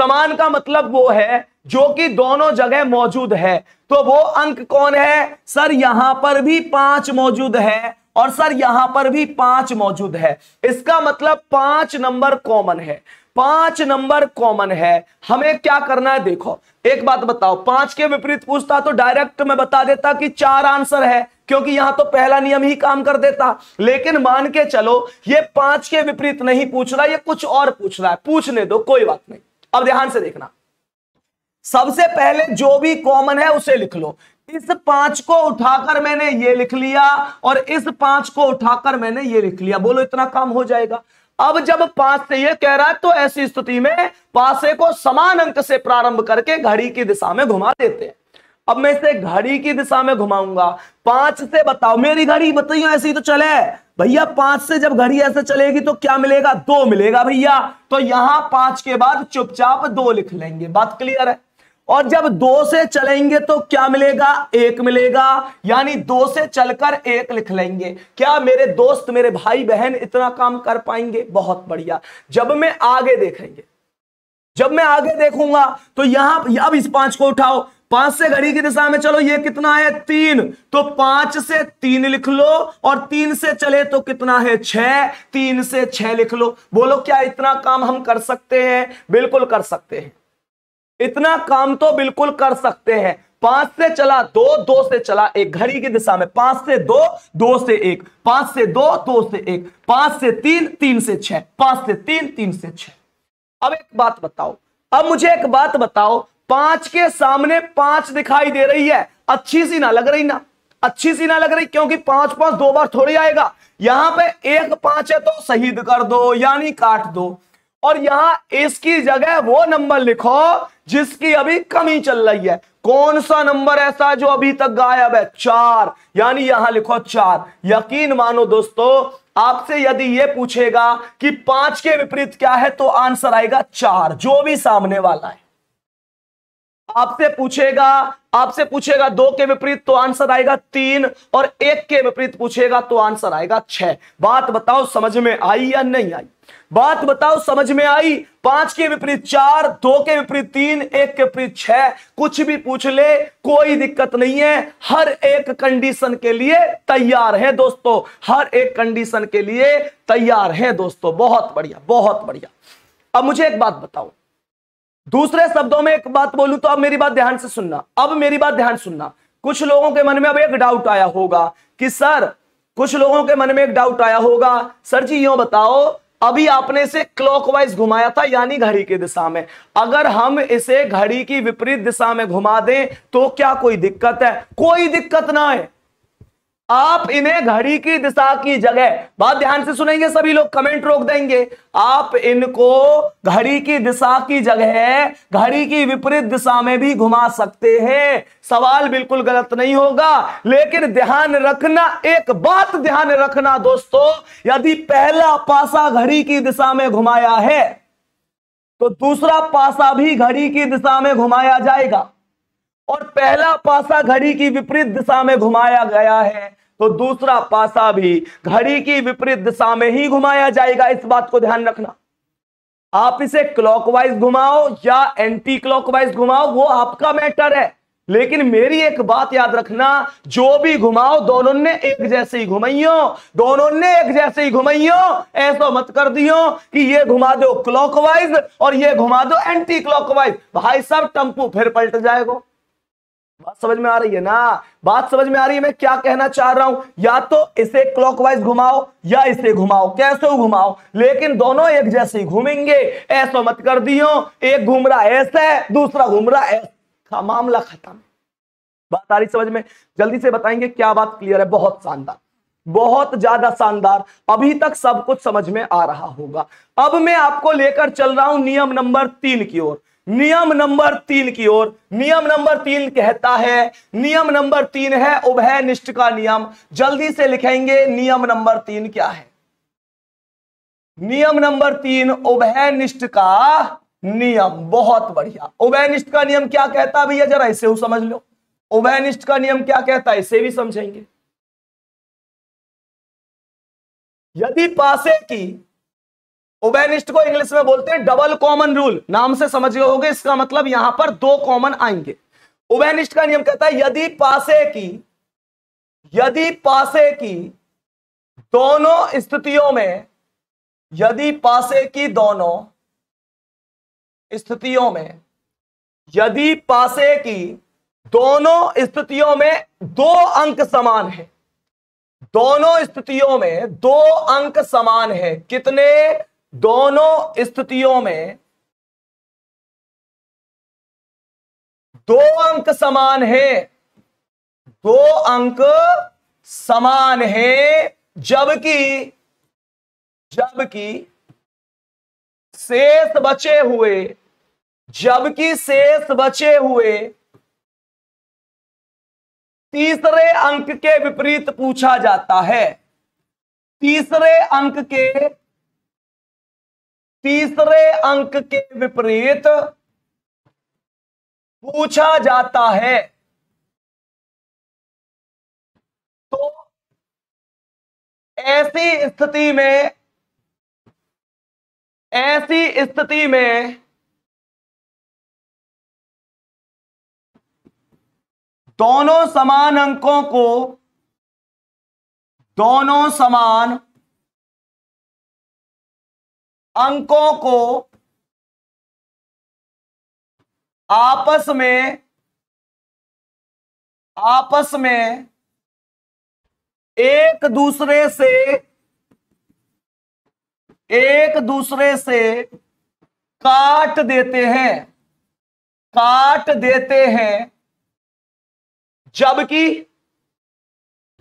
समान का मतलब वो है जो कि दोनों जगह मौजूद है तो वो अंक कौन है सर यहां पर भी पांच मौजूद है और सर यहां पर भी पांच मौजूद है इसका मतलब पांच नंबर कॉमन है पांच नंबर कॉमन है हमें क्या करना है देखो एक बात बताओ पांच के विपरीत पूछता तो डायरेक्ट मैं बता देता कि चार आंसर है क्योंकि यहां तो पहला नियम ही काम कर देता लेकिन मान के चलो ये पांच के विपरीत नहीं पूछ रहा ये कुछ और पूछ रहा है पूछने दो कोई बात नहीं अब ध्यान से देखना सबसे पहले जो भी कॉमन है उसे लिख लो इस पांच को उठाकर मैंने ये लिख लिया और इस पांच को उठाकर मैंने ये लिख लिया बोलो इतना काम हो जाएगा अब जब पांच से ये कह रहा है तो ऐसी स्थिति में पासे को समान अंक से प्रारंभ करके घड़ी की दिशा में घुमा देते हैं अब मैं इसे घड़ी की दिशा में घुमाऊंगा पांच से बताओ मेरी घड़ी बताइए ऐसी तो चले भैया पांच से जब घड़ी ऐसे चलेगी तो क्या मिलेगा दो मिलेगा भैया तो यहां पांच के बाद चुपचाप दो लिख लेंगे बात क्लियर है और जब दो से चलेंगे तो क्या मिलेगा एक मिलेगा यानी दो से चलकर एक लिख लेंगे क्या मेरे दोस्त मेरे भाई बहन इतना काम कर पाएंगे बहुत बढ़िया जब मैं आगे देखेंगे जब मैं आगे देखूंगा तो यहां अब इस पांच को उठाओ पांच से घड़ी की दिशा में चलो ये कितना है तीन तो पांच से तीन लिख लो और तीन से चले तो कितना है छह तीन से छह लिख लो बोलो क्या इतना काम हम कर सकते हैं बिल्कुल कर सकते हैं इतना काम तो बिल्कुल कर सकते हैं पांच से चला दो दो से चला एक घड़ी की दिशा में पांच से दो दो से एक पांच से दो दो से एक पांच से तीन तीन से छह पांच से तीन तीन से छह अब एक बात बताओ अब मुझे एक बात बताओ पांच के सामने पांच दिखाई दे रही है अच्छी सी ना लग रही ना अच्छी सी ना लग रही क्योंकि पांच पांच दो बार थोड़ी आएगा यहां पे एक पांच है तो शहीद कर दो यानी काट दो और यहां इसकी जगह वो नंबर लिखो जिसकी अभी कमी चल रही है कौन सा नंबर ऐसा जो अभी तक गायब है चार यानी यहां लिखो चार यकीन मानो दोस्तों आपसे यदि ये पूछेगा कि पांच के विपरीत क्या है तो आंसर आएगा चार जो भी सामने वाला है आपसे पूछेगा आपसे पूछेगा दो के विपरीत तो आंसर आएगा तीन और एक के विपरीत पूछेगा तो आंसर आएगा छह बात बताओ समझ में आई या नहीं आई बात बताओ समझ में आई पांच के विपरीत चार दो के विपरीत तीन एक के विपरीत छह कुछ भी पूछ ले कोई दिक्कत नहीं है हर एक कंडीशन के लिए तैयार है दोस्तों हर एक कंडीशन के लिए तैयार है दोस्तों बहुत बढ़िया बहुत बढ़िया अब मुझे एक बात बताओ दूसरे शब्दों में एक बात बोलूं तो अब मेरी बात ध्यान से सुनना अब मेरी बात ध्यान सुनना कुछ लोगों के मन में अब एक डाउट आया होगा कि सर कुछ लोगों के मन में एक डाउट आया होगा सर जी यो बताओ अभी आपने इसे क्लॉकवाइज घुमाया था यानी घड़ी की दिशा में अगर हम इसे घड़ी की विपरीत दिशा में घुमा दें तो क्या कोई दिक्कत है कोई दिक्कत ना है आप इन्हें घड़ी की दिशा की जगह बात ध्यान से सुनेंगे सभी लोग कमेंट रोक देंगे आप इनको घड़ी की दिशा की जगह घड़ी की विपरीत दिशा में भी घुमा सकते हैं सवाल बिल्कुल गलत नहीं होगा लेकिन ध्यान रखना एक बात ध्यान रखना दोस्तों यदि पहला पासा घड़ी की दिशा में घुमाया है तो दूसरा पासा भी घड़ी की दिशा में घुमाया जाएगा और पहला पासा घड़ी की विपरीत दिशा में घुमाया गया है तो दूसरा पासा भी घड़ी की विपरीत दिशा में ही घुमाया जाएगा इस बात को ध्यान रखना आप इसे क्लॉकवाइज घुमाओ या एंटी क्लॉकवाइज घुमाओ वो आपका मैटर है लेकिन मेरी एक बात याद रखना जो भी घुमाओ दोनों ने एक जैसे ही घुमाइयो दोनों ने एक जैसे ही घुमाइयो ऐसा मत कर दियो कि ये घुमा दो क्लॉकवाइज और ये घुमा दो एंटी क्लॉकवाइज भाई साहब टम्पू फिर पलट जाएगा बात समझ में आ रही है ना बात समझ में आ रही है मैं क्या कहना चाह रहा हूं या तो इसे क्लॉकवाइज घुमाओ या इसे घुमाओ कैसे घुमाओ लेकिन दोनों एक जैसे घूमेंगे ऐसा मत कर दियो एक घूम रहा ऐसा है दूसरा घूम रहा ऐसा मामला खत्म बात आ रही समझ में जल्दी से बताएंगे क्या बात क्लियर है बहुत शानदार बहुत ज्यादा शानदार अभी तक सब कुछ समझ में आ रहा होगा अब मैं आपको लेकर चल रहा हूं नियम नंबर तीन की ओर नियम नंबर तीन की ओर नियम नंबर तीन कहता है नियम नंबर तीन है उभय निष्ठ का नियम जल्दी से लिखेंगे नियम नंबर तीन क्या है नियम नंबर तीन उभय निष्ठ का नियम बहुत बढ़िया उभयनिष्ठ का नियम क्या कहता है भैया जरा इसे समझ लो उभयनिष्ठ का नियम क्या कहता है इसे भी समझेंगे यदि पासे की ओबेनिस्ट को इंग्लिश में बोलते हैं डबल कॉमन रूल नाम से समझ गए होंगे इसका मतलब यहां पर दो कॉमन आएंगे ओबेनिस्ट का नियम कहता है यदि पासे की यदि पासे की दोनों स्थितियों में यदि पासे की दोनों स्थितियों में यदि पासे की दोनों स्थितियों में दो अंक समान है दोनों स्थितियों में दो अंक समान है कितने दोनों स्थितियों में दो अंक समान है दो अंक समान है जबकि जबकि शेष बचे हुए जबकि शेष बचे हुए तीसरे अंक के विपरीत पूछा जाता है तीसरे अंक के तीसरे अंक के विपरीत पूछा जाता है तो ऐसी स्थिति में ऐसी स्थिति में दोनों समान अंकों को दोनों समान अंकों को आपस में आपस में एक दूसरे से एक दूसरे से काट देते हैं काट देते हैं जबकि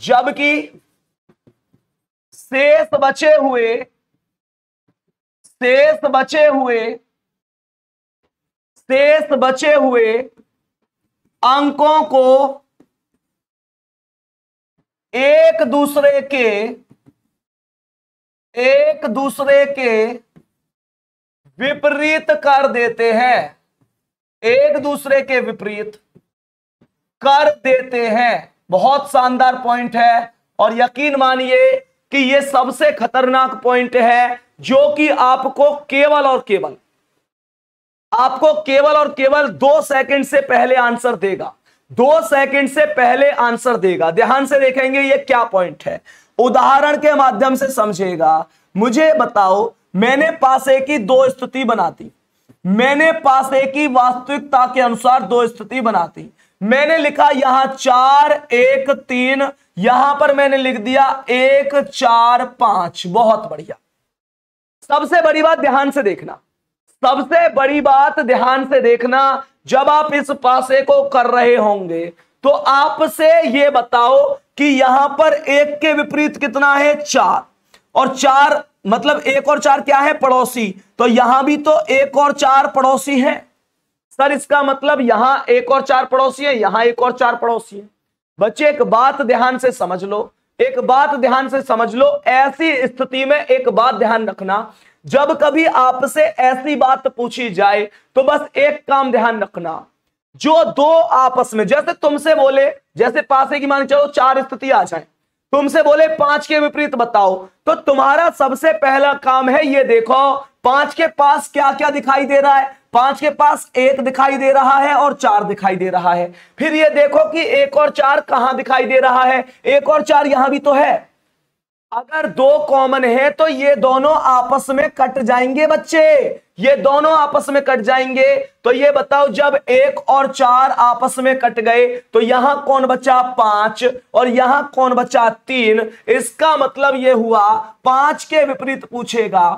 जबकि शेष बचे हुए शेष बचे हुए शेष बचे हुए अंकों को एक दूसरे के एक दूसरे के विपरीत कर देते हैं एक दूसरे के विपरीत कर देते हैं बहुत शानदार पॉइंट है और यकीन मानिए कि यह सबसे खतरनाक पॉइंट है जो कि आपको केवल और केवल आपको केवल और केवल दो सेकंड से पहले आंसर देगा दो सेकंड से पहले आंसर देगा ध्यान से देखेंगे ये क्या पॉइंट है उदाहरण के माध्यम से समझेगा मुझे बताओ मैंने पास एक की दो स्थिति बनाती मैंने पास एक वास्तविकता के अनुसार दो स्थिति बनाती मैंने लिखा यहां चार एक तीन यहां पर मैंने लिख दिया एक चार पांच बहुत बढ़िया सबसे बड़ी बात ध्यान से देखना सबसे बड़ी बात ध्यान से देखना जब आप इस पासे को कर रहे होंगे तो आपसे ये बताओ कि यहां पर एक के विपरीत कितना है चार और चार मतलब एक और चार क्या है पड़ोसी तो यहां भी तो एक और चार पड़ोसी है सर इसका मतलब यहां एक और चार पड़ोसी है यहां एक और चार पड़ोसी है बच्चे एक बात ध्यान से समझ लो एक बात ध्यान से समझ लो ऐसी स्थिति में एक बात ध्यान रखना जब कभी आपसे ऐसी बात पूछी जाए तो बस एक काम ध्यान रखना जो दो आपस में जैसे तुमसे बोले जैसे पासे की मान चलो चार स्थिति आ जाए तुमसे बोले पांच के विपरीत बताओ तो तुम्हारा सबसे पहला काम है ये देखो पांच के पास क्या क्या दिखाई दे रहा है पांच के पास एक दिखाई दे रहा है और चार दिखाई दे रहा है फिर ये देखो कि एक और चार कहां दिखाई दे रहा है एक और चार यहां भी तो है अगर दो कॉमन है तो ये दोनों आपस में कट जाएंगे बच्चे ये दोनों आपस में कट जाएंगे तो ये बताओ जब एक और चार आपस में कट गए तो यहां कौन बचा पांच और यहां कौन बचा तीन इसका मतलब ये हुआ पांच के विपरीत पूछेगा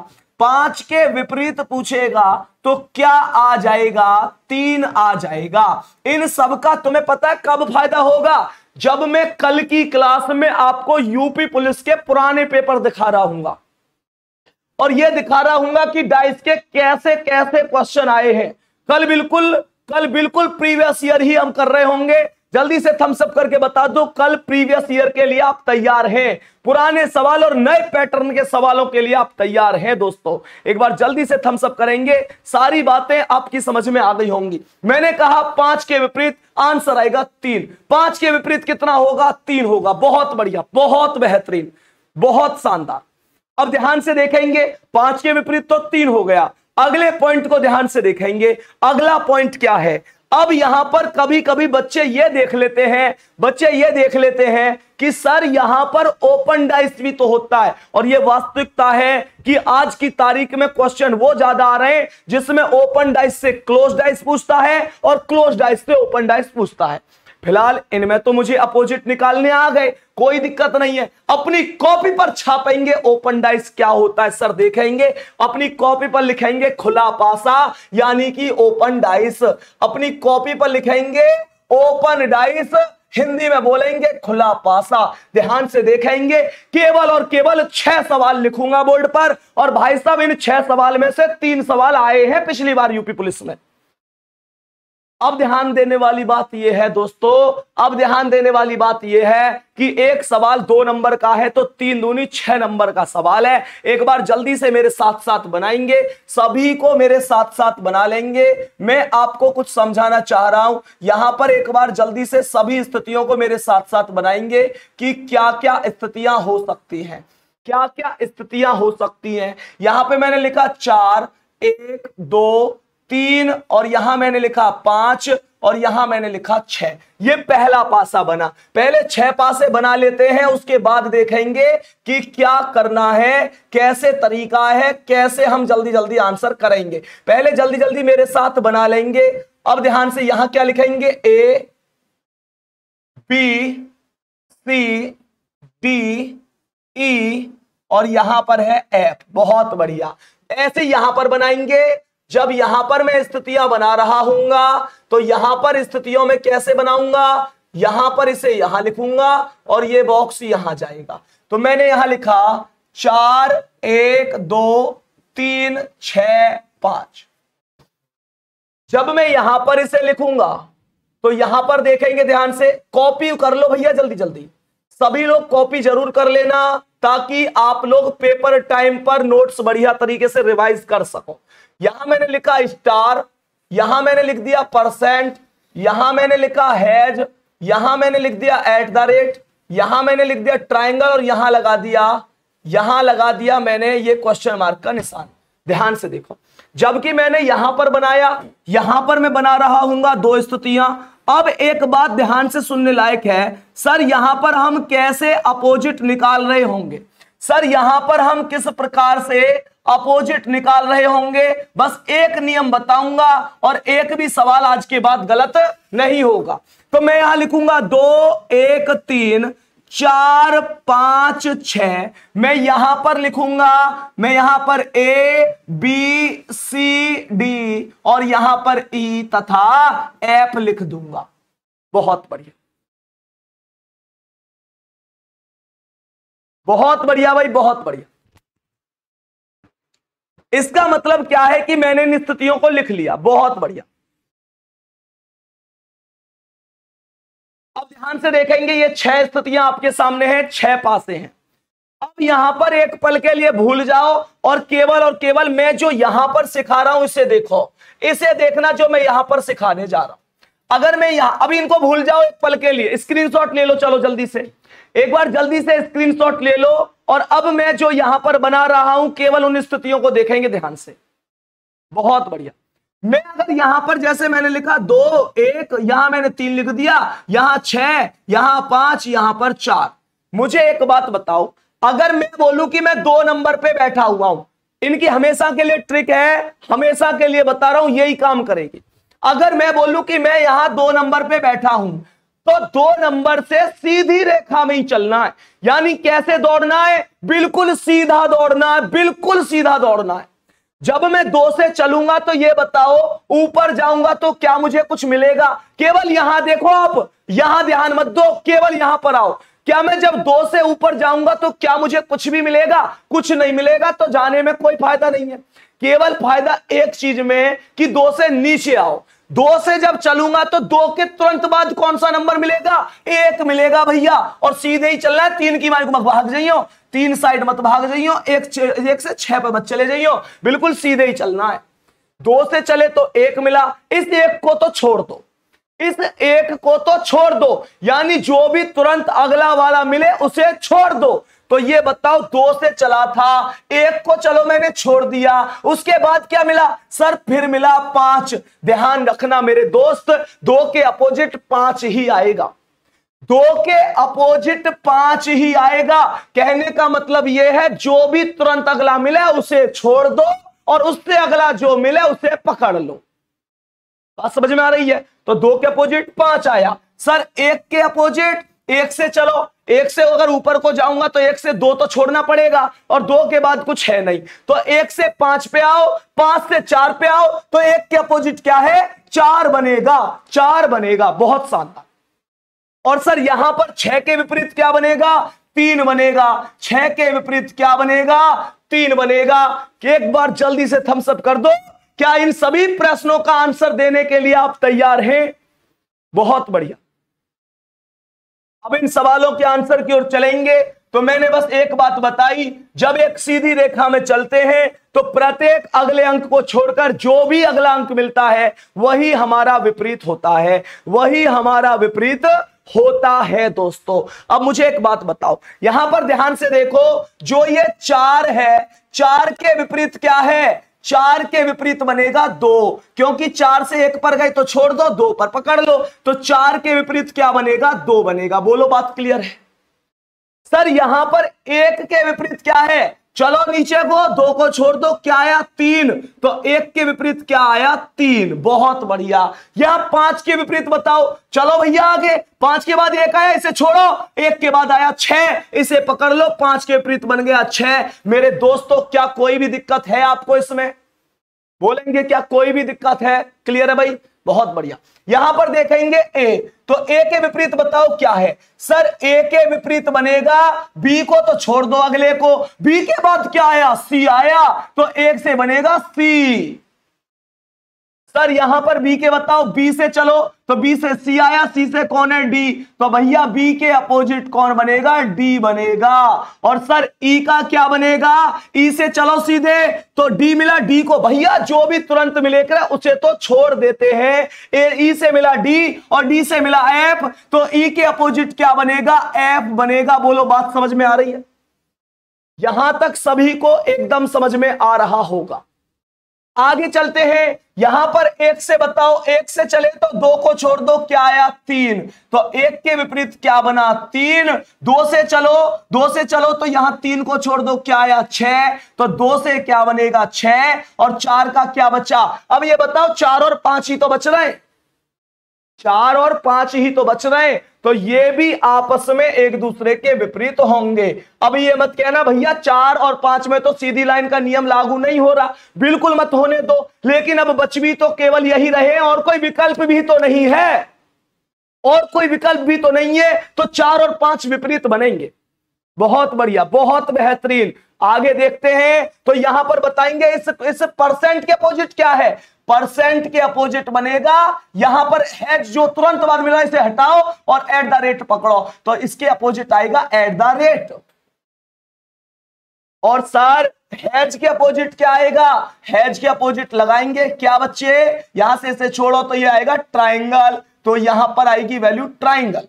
पांच के विपरीत पूछेगा तो क्या आ जाएगा तीन आ जाएगा इन सब का तुम्हें पता है कब फायदा होगा जब मैं कल की क्लास में आपको यूपी पुलिस के पुराने पेपर दिखा रहा हूंगा और यह दिखा रहा हूंगा कि डाइस के कैसे कैसे क्वेश्चन आए हैं कल बिल्कुल कल बिल्कुल प्रीवियस ईयर ही हम कर रहे होंगे जल्दी से थम्सअप करके बता दो कल प्रीवियस ईयर के लिए आप तैयार हैं पुराने सवाल और नए पैटर्न के सवालों के लिए आप तैयार हैं दोस्तों एक बार जल्दी से थम्सअप करेंगे सारी बातें आपकी समझ में आ गई होंगी मैंने कहा पांच के विपरीत आंसर आएगा तीन पांच के विपरीत कितना होगा तीन होगा बहुत बढ़िया बहुत बेहतरीन बहुत शानदार अब ध्यान से देखेंगे पांच के विपरीत तो तीन हो गया अगले पॉइंट को ध्यान से देखेंगे अगला पॉइंट क्या है अब यहां पर कभी कभी बच्चे ये देख लेते हैं बच्चे ये देख लेते हैं कि सर यहां पर ओपन डाइस भी तो होता है और ये वास्तविकता है कि आज की तारीख में क्वेश्चन वो ज्यादा आ रहे हैं जिसमें ओपन डाइस से क्लोज डाइस पूछता है और क्लोज डाइस से ओपन डाइस पूछता है फिलहाल इनमें तो मुझे अपोजिट निकालने आ गए कोई दिक्कत नहीं है अपनी कॉपी पर छापेंगे ओपन डाइस क्या होता है सर देखेंगे अपनी कॉपी पर लिखेंगे खुला पासा यानी कि ओपन डाइस अपनी कॉपी पर लिखेंगे ओपन डाइस हिंदी में बोलेंगे खुला पासा ध्यान से देखेंगे केवल और केवल छह सवाल लिखूंगा बोर्ड पर और भाई साहब इन छह सवाल में से तीन सवाल आए हैं पिछली बार यूपी पुलिस में अब ध्यान देने वाली बात यह है दोस्तों अब ध्यान देने वाली बात यह है कि एक सवाल दो नंबर का है तो तीन दूनी छह नंबर का सवाल है एक बार जल्दी से मेरे साथ साथ बनाएंगे सभी को मेरे साथ साथ बना लेंगे मैं आपको कुछ समझाना चाह रहा हूं यहां पर एक बार जल्दी से सभी स्थितियों को मेरे साथ साथ बनाएंगे कि क्या क्या स्थितियां हो सकती हैं क्या क्या स्थितियां हो सकती हैं यहां पर मैंने लिखा चार एक दो तीन और यहां मैंने लिखा पांच और यहां मैंने लिखा छह ये पहला पासा बना पहले छह पासे बना लेते हैं उसके बाद देखेंगे कि क्या करना है कैसे तरीका है कैसे हम जल्दी जल्दी आंसर करेंगे पहले जल्दी जल्दी मेरे साथ बना लेंगे अब ध्यान से यहां क्या लिखेंगे A B C D E और यहां पर है एफ बहुत बढ़िया ऐसे यहां पर बनाएंगे जब यहां पर मैं स्थितियां बना रहा हूंगा तो यहां पर स्थितियों में कैसे बनाऊंगा यहां पर इसे यहां लिखूंगा और ये बॉक्स यहां जाएगा तो मैंने यहां लिखा चार एक दो तीन छ पांच जब मैं यहां पर इसे लिखूंगा तो यहां पर देखेंगे ध्यान से कॉपी कर लो भैया जल्दी जल्दी सभी लोग कॉपी जरूर कर लेना ताकि आप लोग पेपर टाइम पर नोट्स बढ़िया तरीके से रिवाइज कर सको यहां मैंने लिखा स्टार यहां मैंने लिख दिया परसेंट यहां मैंने लिखा हैज यहां मैंने लिख दिया एट द रेट यहां मैंने लिख दिया ट्राइंगल और यहां लगा दिया यहां लगा दिया मैंने ये क्वेश्चन मार्क का निशान ध्यान से देखो जबकि मैंने यहां पर बनाया यहां पर मैं बना रहा हूंगा दो स्तुतियां अब एक बात ध्यान से सुनने लायक है सर यहां पर हम कैसे अपोजिट निकाल रहे होंगे सर यहां पर हम किस प्रकार से अपोजिट निकाल रहे होंगे बस एक नियम बताऊंगा और एक भी सवाल आज के बाद गलत नहीं होगा तो मैं यहां लिखूंगा दो एक तीन चार पांच छ मैं यहां पर लिखूंगा मैं यहां पर ए बी सी डी और यहां पर ई e तथा एफ लिख दूंगा बहुत बढ़िया बहुत बढ़िया भाई बहुत बढ़िया इसका मतलब क्या है कि मैंने इन स्थितियों को लिख लिया बहुत बढ़िया अब ध्यान से देखेंगे ये छह स्थितियां आपके सामने हैं छह पासे हैं अब यहां पर एक पल के लिए भूल जाओ और केवल और केवल मैं जो यहां पर सिखा रहा हूं इसे देखो इसे देखना जो मैं यहां पर सिखाने जा रहा हूं अगर मैं यहां अभी इनको भूल जाओ एक पल के लिए स्क्रीनशॉट ले लो चलो जल्दी से एक बार जल्दी से स्क्रीनशॉट ले लो और अब मैं जो यहां पर बना रहा हूं केवल उन स्थितियों को देखेंगे ध्यान से बहुत बढ़िया मैं अगर यहां पर जैसे मैंने लिखा दो एक यहां मैंने तीन लिख दिया यहां छह यहां पांच यहां पर चार मुझे एक बात बताओ अगर मैं बोलूं कि मैं दो नंबर पे बैठा हुआ हूं इनकी हमेशा के लिए ट्रिक है हमेशा के लिए बता रहा हूं यही काम करेगी अगर मैं बोलूं कि मैं यहां दो नंबर पे बैठा हूं तो दो नंबर से सीधी रेखा में ही चलना है यानी कैसे दौड़ना है बिल्कुल सीधा दौड़ना है बिल्कुल सीधा दौड़ना है जब मैं दो से चलूंगा तो ये बताओ ऊपर जाऊंगा तो क्या मुझे कुछ मिलेगा केवल यहां देखो आप यहां ध्यान मत दो केवल यहां पर आओ क्या मैं जब दो से ऊपर जाऊंगा तो क्या मुझे कुछ भी मिलेगा कुछ नहीं मिलेगा तो जाने में कोई फायदा नहीं है केवल फायदा एक चीज में कि दो से नीचे आओ दो से जब चलूंगा तो दो के तुरंत बाद कौन सा नंबर मिलेगा एक मिलेगा भैया और सीधे ही चलना है तीन की मार्ग मत भाग जाइयो तीन साइड मत भाग जाइयो एक, एक से छह पर मत चले जाइयो बिल्कुल सीधे ही चलना है दो से चले तो एक मिला इस एक को तो छोड़ दो इस एक को तो छोड़ दो यानी जो भी तुरंत अगला वाला मिले उसे छोड़ दो तो ये बताओ दो से चला था एक को चलो मैंने छोड़ दिया उसके बाद क्या मिला सर फिर मिला पांच ध्यान रखना मेरे दोस्त दो के अपोजिट पांच ही आएगा दो के अपोजिट पांच ही आएगा कहने का मतलब यह है जो भी तुरंत अगला मिला उसे छोड़ दो और उससे अगला जो मिले उसे पकड़ लो बात समझ में आ रही है तो दो के अपोजिट पांच आया सर एक के अपोजिट एक से चलो एक से अगर ऊपर को जाऊंगा तो एक से दो तो छोड़ना पड़ेगा और दो के बाद कुछ है नहीं तो एक से पांच पे आओ पांच से चार पे आओ तो एक के अपोजिट क्या है चार बनेगा चार बनेगा बहुत शानदार और सर यहां पर छह के विपरीत क्या बनेगा तीन बनेगा छह के विपरीत क्या बनेगा तीन बनेगा एक बार जल्दी से थम्सअप कर दो क्या इन सभी प्रश्नों का आंसर देने के लिए आप तैयार हैं बहुत बढ़िया अब इन सवालों के आंसर की ओर चलेंगे तो मैंने बस एक बात बताई जब एक सीधी रेखा में चलते हैं तो प्रत्येक अगले अंक को छोड़कर जो भी अगला अंक मिलता है वही हमारा विपरीत होता है वही हमारा विपरीत होता है दोस्तों अब मुझे एक बात बताओ यहां पर ध्यान से देखो जो ये चार है चार के विपरीत क्या है चार के विपरीत बनेगा दो क्योंकि चार से एक पर गए तो छोड़ दो दो पर पकड़ लो तो चार के विपरीत क्या बनेगा दो बनेगा बोलो बात क्लियर है सर यहां पर एक के विपरीत क्या है चलो नीचे को दो को छोड़ दो क्या आया तीन तो एक के विपरीत क्या आया तीन बहुत बढ़िया यहां पांच के विपरीत बताओ चलो भैया आगे पांच के बाद एक आया इसे छोड़ो एक के बाद आया छह इसे पकड़ लो पांच के विपरीत बन गया छह मेरे दोस्तों क्या कोई भी दिक्कत है आपको इसमें बोलेंगे क्या कोई भी दिक्कत है क्लियर है भाई बहुत बढ़िया यहां पर देखेंगे ए तो ए के विपरीत बताओ क्या है सर ए के विपरीत बनेगा बी को तो छोड़ दो अगले को बी के बाद क्या आया सी आया तो एक से बनेगा सी सर यहां पर बी के बताओ बी से चलो तो बी से सी आया सी से कौन है डी तो भैया बी के अपोजिट कौन बनेगा डी बनेगा और सर ई e का क्या बनेगा ई e से चलो सीधे तो डी मिला डी को भैया जो भी तुरंत मिले कर उसे तो छोड़ देते हैं ई e से मिला डी और डी से मिला एफ तो ई के अपोजिट क्या बनेगा एफ बनेगा बोलो बात समझ में आ रही है यहां तक सभी को एकदम समझ में आ रहा होगा आगे चलते हैं यहां पर एक से बताओ एक से चले तो दो को छोड़ दो क्या आया तीन तो एक के विपरीत क्या बना तीन दो से चलो दो से चलो तो यहां तीन को छोड़ दो क्या आया छह तो दो से क्या बनेगा छह और चार का क्या बचा अब ये बताओ चार और पांच ही तो बच रहे हैं चार और पांच ही तो बच रहे हैं तो ये भी आपस में एक दूसरे के विपरीत तो होंगे अब ये मत कहना भैया चार और पांच में तो सीधी लाइन का नियम लागू नहीं हो रहा बिल्कुल मत होने दो लेकिन अब बचवी तो केवल यही रहे और कोई विकल्प भी तो नहीं है और कोई विकल्प भी तो नहीं है तो चार और पांच विपरीत बनेंगे बहुत बढ़िया बहुत बेहतरीन आगे देखते हैं तो यहां पर बताएंगे इस इस परसेंट के अपोजिट क्या है परसेंट के अपोजिट बनेगा यहां पर हैच जो तुरंत बाद मिला इसे हटाओ और एट द रेट पकड़ो तो इसके अपोजिट आएगा एट द रेट और सर हैज के अपोजिट क्या आएगा हेज के अपोजिट लगाएंगे क्या बच्चे यहां से इसे छोड़ो तो ये आएगा ट्राइंगल तो यहां पर आएगी वैल्यू ट्राइंगल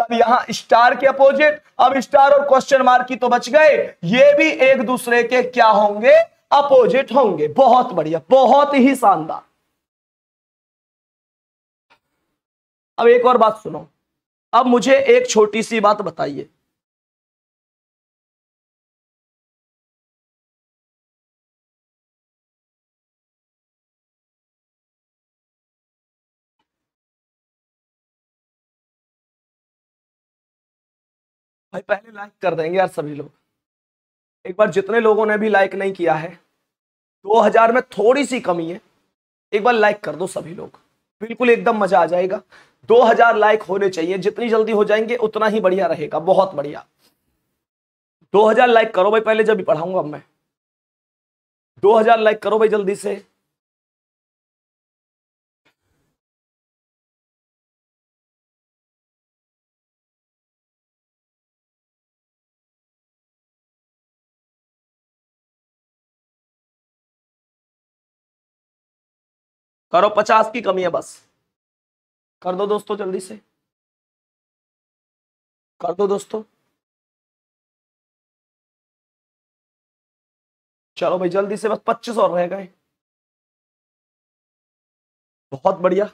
तब यहां स्टार के अपोजिट अब स्टार और क्वेश्चन मार्क की तो बच गए ये भी एक दूसरे के क्या होंगे अपोजिट होंगे बहुत बढ़िया बहुत ही शानदार अब एक और बात सुनो अब मुझे एक छोटी सी बात बताइए भाई पहले लाइक कर देंगे यार सभी लोग एक बार जितने लोगों ने भी लाइक नहीं किया है 2000 में थोड़ी सी कमी है एक बार लाइक कर दो सभी लोग बिल्कुल एकदम मजा आ जाएगा 2000 लाइक होने चाहिए जितनी जल्दी हो जाएंगे उतना ही बढ़िया रहेगा बहुत बढ़िया 2000 लाइक करो भाई पहले जब भी पढ़ाऊंगा मैं 2000 लाइक करो भाई जल्दी से करो पचास की कमी है बस कर दो दोस्तों जल्दी से कर दो दोस्तों चलो भाई जल्दी से बस पच्चीस और रह गए बहुत बढ़िया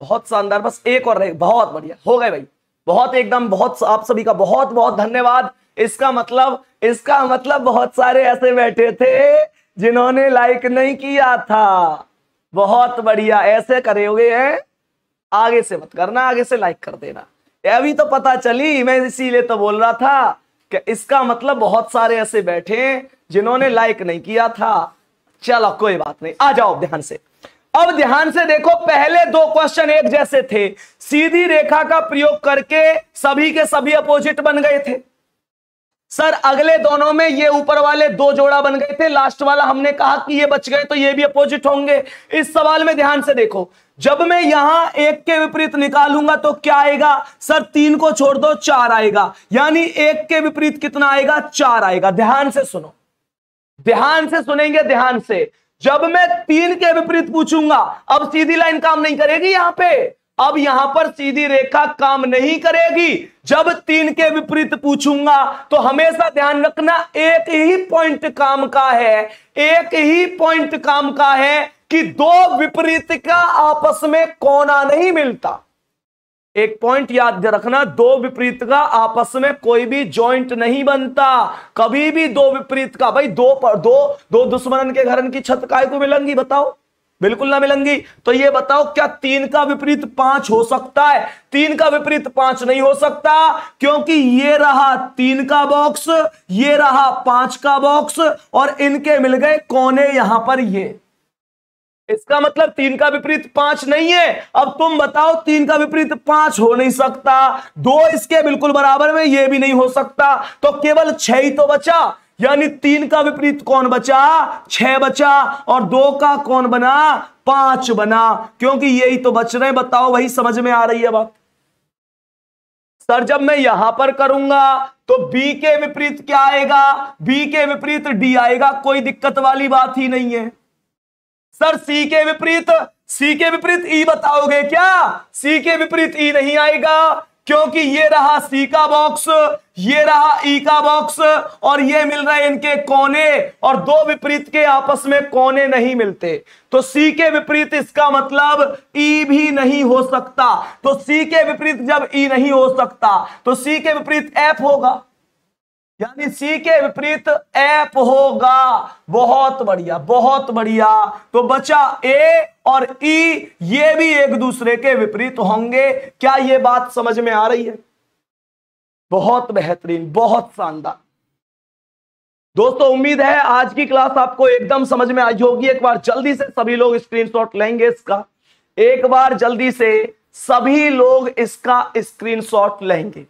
बहुत शानदार बस एक और रहे बहुत बढ़िया हो गए भाई बहुत एकदम बहुत आप सभी का बहुत बहुत धन्यवाद इसका मतलब इसका मतलब बहुत सारे ऐसे बैठे थे जिन्होंने लाइक नहीं किया था बहुत बढ़िया ऐसे करे हुए हैं आगे से मत करना आगे से लाइक कर देना अभी तो पता चली मैं इसीलिए तो बोल रहा था कि इसका मतलब बहुत सारे ऐसे बैठे जिन्होंने लाइक नहीं किया था चलो कोई बात नहीं आ जाओ ध्यान से अब ध्यान से देखो पहले दो क्वेश्चन एक जैसे थे सीधी रेखा का प्रयोग करके सभी के सभी अपोजिट बन गए थे सर अगले दोनों में ये ऊपर वाले दो जोड़ा बन गए थे लास्ट वाला हमने कहा कि ये बच गए तो ये भी अपोजिट होंगे इस सवाल में ध्यान से देखो जब मैं यहां एक के विपरीत निकालूंगा तो क्या आएगा सर तीन को छोड़ दो चार आएगा यानी एक के विपरीत कितना आएगा चार आएगा ध्यान से सुनो ध्यान से सुनेंगे ध्यान से जब मैं तीन के विपरीत पूछूंगा अब सीधी लाइन काम नहीं करेगी यहां पे अब यहां पर सीधी रेखा काम नहीं करेगी जब तीन के विपरीत पूछूंगा तो हमेशा ध्यान रखना एक ही पॉइंट काम का है एक ही पॉइंट काम का है कि दो विपरीत का आपस में कोना नहीं मिलता एक पॉइंट याद रखना दो विपरीत का आपस में कोई भी जॉइंट नहीं बनता कभी भी दो विपरीत का भाई दो पर दो दो दुश्मन के घरन की छत काय को मिलेंगी बताओ बिल्कुल ना मिलेंगी तो ये बताओ क्या तीन का विपरीत पांच हो सकता है तीन का विपरीत पांच नहीं हो सकता क्योंकि ये रहा तीन का बॉक्स ये रहा पांच का बॉक्स और इनके मिल गए कोने यहां पर ये इसका मतलब तीन का विपरीत पांच नहीं है अब तुम बताओ तीन का विपरीत पांच हो नहीं सकता दो इसके बिल्कुल बराबर में ये भी नहीं हो सकता तो केवल छह ही तो बचा यानी तीन का विपरीत कौन बचा छह बचा और दो का कौन बना पांच बना क्योंकि यही तो बच रहे बताओ वही समझ में आ रही है बात सर जब मैं यहां पर करूंगा तो बी के विपरीत क्या आएगा बी के विपरीत डी आएगा कोई दिक्कत वाली बात ही नहीं है सर सी के विपरीत सी के विपरीत ई बताओगे क्या सी के विपरीत ई नहीं आएगा क्योंकि ये रहा सी का बॉक्स ये रहा ई का बॉक्स और ये मिल रहा है इनके कोने और दो विपरीत के आपस में कोने नहीं मिलते तो सी के विपरीत इसका मतलब ई भी नहीं हो सकता तो सी के विपरीत जब ई नहीं हो सकता तो सी के विपरीत एफ होगा यानी सी के विपरीत एप होगा बहुत बढ़िया बहुत बढ़िया तो बचा ए और ई ये भी एक दूसरे के विपरीत होंगे क्या ये बात समझ में आ रही है बहुत बेहतरीन बहुत शानदार दोस्तों उम्मीद है आज की क्लास आपको एकदम समझ में आई होगी एक बार जल्दी से सभी लोग स्क्रीनशॉट लेंगे इसका एक बार जल्दी से सभी लोग इसका स्क्रीनशॉट लेंगे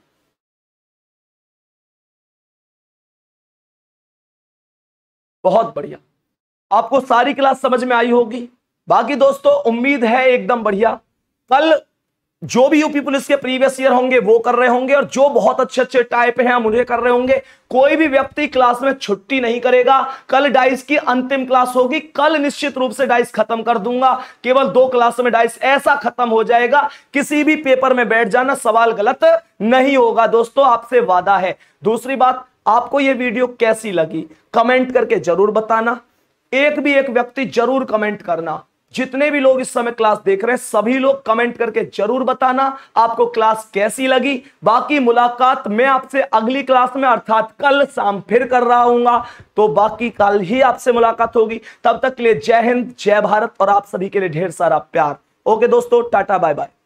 बहुत बढ़िया आपको सारी क्लास समझ में आई होगी बाकी दोस्तों उम्मीद है एकदम बढ़िया कल जो भी यूपी पुलिस के प्रीवियस ईयर होंगे वो कर रहे होंगे और जो बहुत अच्छे अच्छे टाइप हैं हम उन्हें कर रहे होंगे कोई भी व्यक्ति क्लास में छुट्टी नहीं करेगा कल डाइस की अंतिम क्लास होगी कल निश्चित रूप से डाइस खत्म कर दूंगा केवल दो क्लास में डाइस ऐसा खत्म हो जाएगा किसी भी पेपर में बैठ जाना सवाल गलत नहीं होगा दोस्तों आपसे वादा है दूसरी बात आपको यह वीडियो कैसी लगी कमेंट करके जरूर बताना एक भी एक व्यक्ति जरूर कमेंट करना जितने भी लोग इस समय क्लास देख रहे हैं सभी लोग कमेंट करके जरूर बताना आपको क्लास कैसी लगी बाकी मुलाकात मैं आपसे अगली क्लास में अर्थात कल शाम फिर कर रहा हूँ तो बाकी कल ही आपसे मुलाकात होगी तब तक के लिए जय हिंद जय भारत और आप सभी के लिए ढेर सारा प्यार ओके दोस्तों टाटा बाय बाय